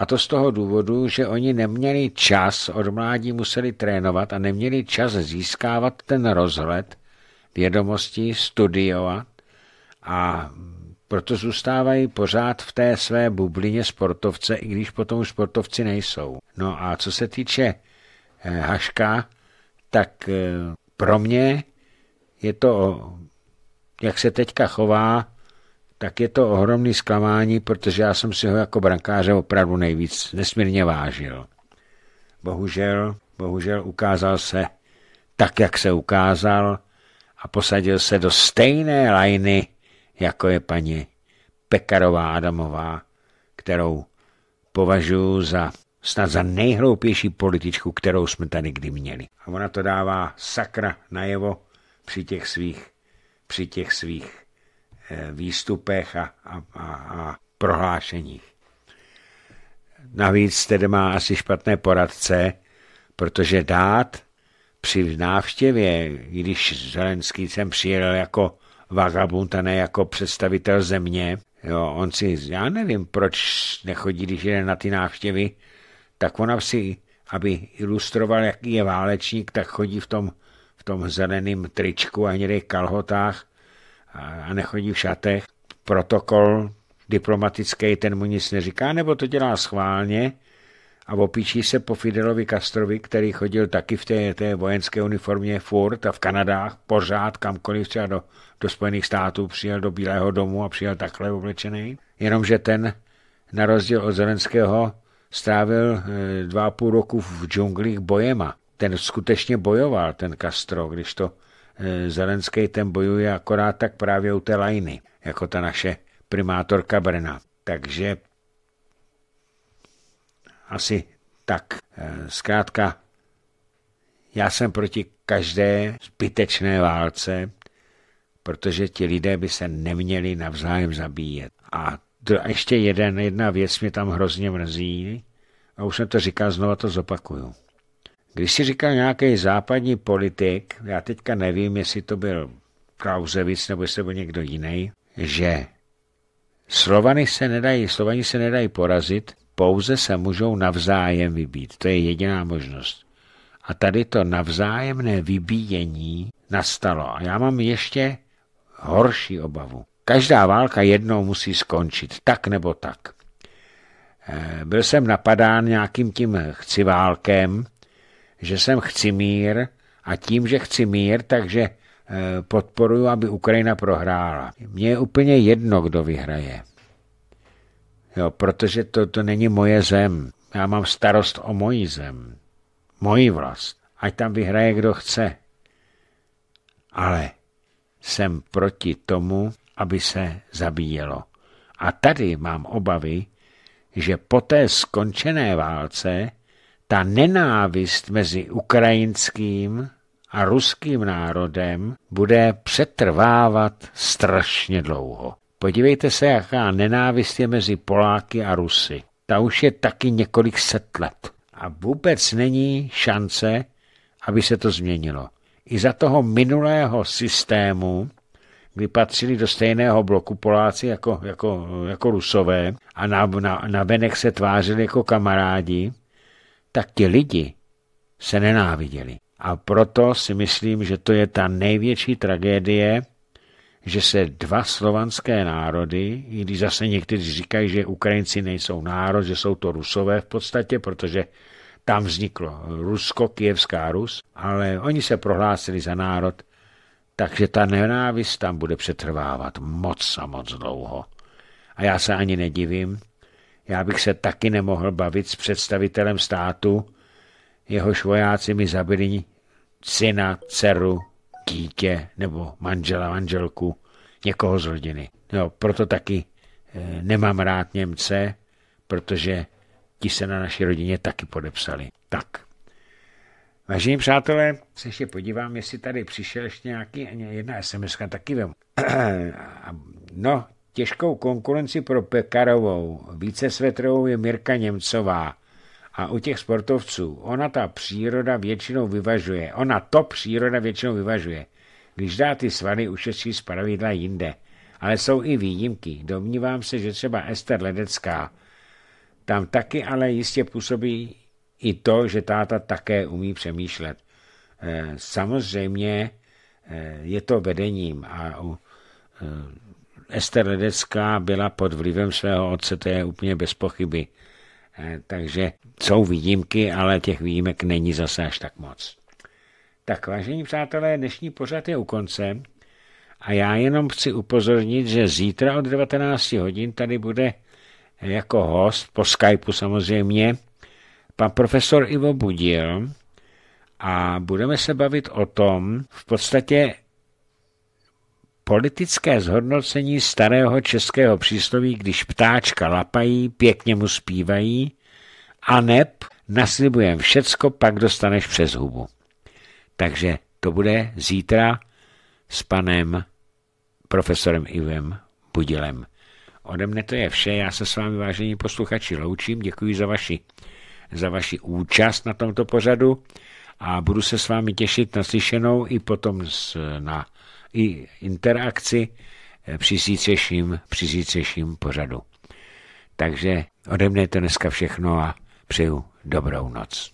A to z toho důvodu, že oni neměli čas, od mládí museli trénovat a neměli čas získávat ten rozhled, vědomosti, studiovat a proto zůstávají pořád v té své bublině sportovce, i když potom už sportovci nejsou. No a co se týče eh, Haška, tak eh, pro mě je to jak se teďka chová, tak je to ohromný zklamání, protože já jsem si ho jako brankáře opravdu nejvíc nesmírně vážil. Bohužel, bohužel ukázal se tak, jak se ukázal a posadil se do stejné lajny, jako je paní Pekarová Adamová, kterou považuji za snad za nejhloupější političku, kterou jsme tady kdy měli. A ona to dává sakra najevo při těch svých při těch svých eh, výstupech a, a, a, a prohlášeních. Navíc tedy má asi špatné poradce, protože dát při návštěvě, když Zelenský sem přijel jako vagabund a ne jako představitel země, jo, on si, já nevím, proč nechodí, když jde na ty návštěvy, tak ona si, aby ilustroval, jaký je válečník, tak chodí v tom tom zeleném tričku a hnědých kalhotách a nechodí v šatech. Protokol diplomatický, ten mu nic neříká, nebo to dělá schválně a opíčí se po Fidelovi Castrovi, který chodil taky v té, té vojenské uniformě furt a v Kanadách pořád kamkoliv třeba do, do Spojených států přijel do Bílého domu a přijel takhle oblečený. Jenomže ten na rozdíl od Zelenského strávil e, dva a půl roku v džunglích bojema ten skutečně bojoval, ten Castro, když to eh, Zelenský ten bojuje akorát tak právě u té lajny, jako ta naše primátorka Brna. Takže asi tak. Eh, zkrátka, já jsem proti každé zbytečné válce, protože ti lidé by se neměli navzájem zabíjet. A ještě jeden, jedna věc mě tam hrozně mrzí, a už jsem to říkal, znova to zopakuju. Když si říkal nějaký západní politik, já teďka nevím, jestli to byl Klausevic nebo jestli to byl někdo jiný, že Slovany se nedají, Slovani se nedají porazit, pouze se můžou navzájem vybít. To je jediná možnost. A tady to navzájemné vybíjení nastalo. A já mám ještě horší obavu. Každá válka jednou musí skončit, tak nebo tak. Eh, byl jsem napadán nějakým tím chci válkem, že jsem chci mír a tím, že chci mír, takže eh, podporuju, aby Ukrajina prohrála. Mně je úplně jedno, kdo vyhraje. Jo, protože to, to není moje zem. Já mám starost o moji zem. Moji vlast. Ať tam vyhraje, kdo chce. Ale jsem proti tomu, aby se zabíjelo. A tady mám obavy, že po té skončené válce ta nenávist mezi ukrajinským a ruským národem bude přetrvávat strašně dlouho. Podívejte se, jaká nenávist je mezi Poláky a Rusy. Ta už je taky několik set let. A vůbec není šance, aby se to změnilo. I za toho minulého systému, kdy patřili do stejného bloku Poláci jako, jako, jako Rusové a na, na, na venek se tvářili jako kamarádi, tak ti lidi se nenáviděli. A proto si myslím, že to je ta největší tragédie, že se dva slovanské národy, i když zase někteří říkají, že Ukrajinci nejsou národ, že jsou to rusové v podstatě, protože tam vzniklo Rusko, Kijevská Rus, ale oni se prohlásili za národ, takže ta nenávist tam bude přetrvávat moc a moc dlouho. A já se ani nedivím, já bych se taky nemohl bavit s představitelem státu, jehož vojáci mi zabili syna, dceru, dítě nebo manžela, manželku, někoho z rodiny. Jo, no, proto taky e, nemám rád Němce, protože ti se na naší rodině taky podepsali. Tak. Vážení přátelé, se ještě podívám, jestli tady přišel ještě nějaký, jedna sms taky vem. no, Těžkou konkurenci pro Pekarovou, vícesvetrovou je Mirka Němcová. A u těch sportovců, ona ta příroda většinou vyvažuje. Ona to příroda většinou vyvažuje. Když dá ty svany, ušetří z pravidla jinde. Ale jsou i výjimky. Domnívám se, že třeba Ester Ledecká. Tam taky ale jistě působí i to, že táta také umí přemýšlet. Eh, samozřejmě eh, je to vedením a u eh, Ester Ledecká byla pod vlivem svého otce, to je úplně bez pochyby. Eh, takže jsou výjimky, ale těch výjimek není zase až tak moc. Tak vážení přátelé, dnešní pořad je u konce a já jenom chci upozornit, že zítra od 19 hodin tady bude jako host, po Skypeu samozřejmě, pan profesor Ivo Budil a budeme se bavit o tom, v podstatě Politické zhodnocení starého českého přísloví, když ptáčka lapají, pěkně mu zpívají, a neb naslibujem všecko, pak dostaneš přes hubu. Takže to bude zítra s panem profesorem Ivem Budilem. Ode mne to je vše, já se s vámi vážení posluchači loučím, děkuji za vaši, za vaši účast na tomto pořadu a budu se s vámi těšit na slyšenou i potom na i interakci eh, při zítřejším, při zítřejším pořadu. Takže ode mne je to dneska všechno a přeju dobrou noc.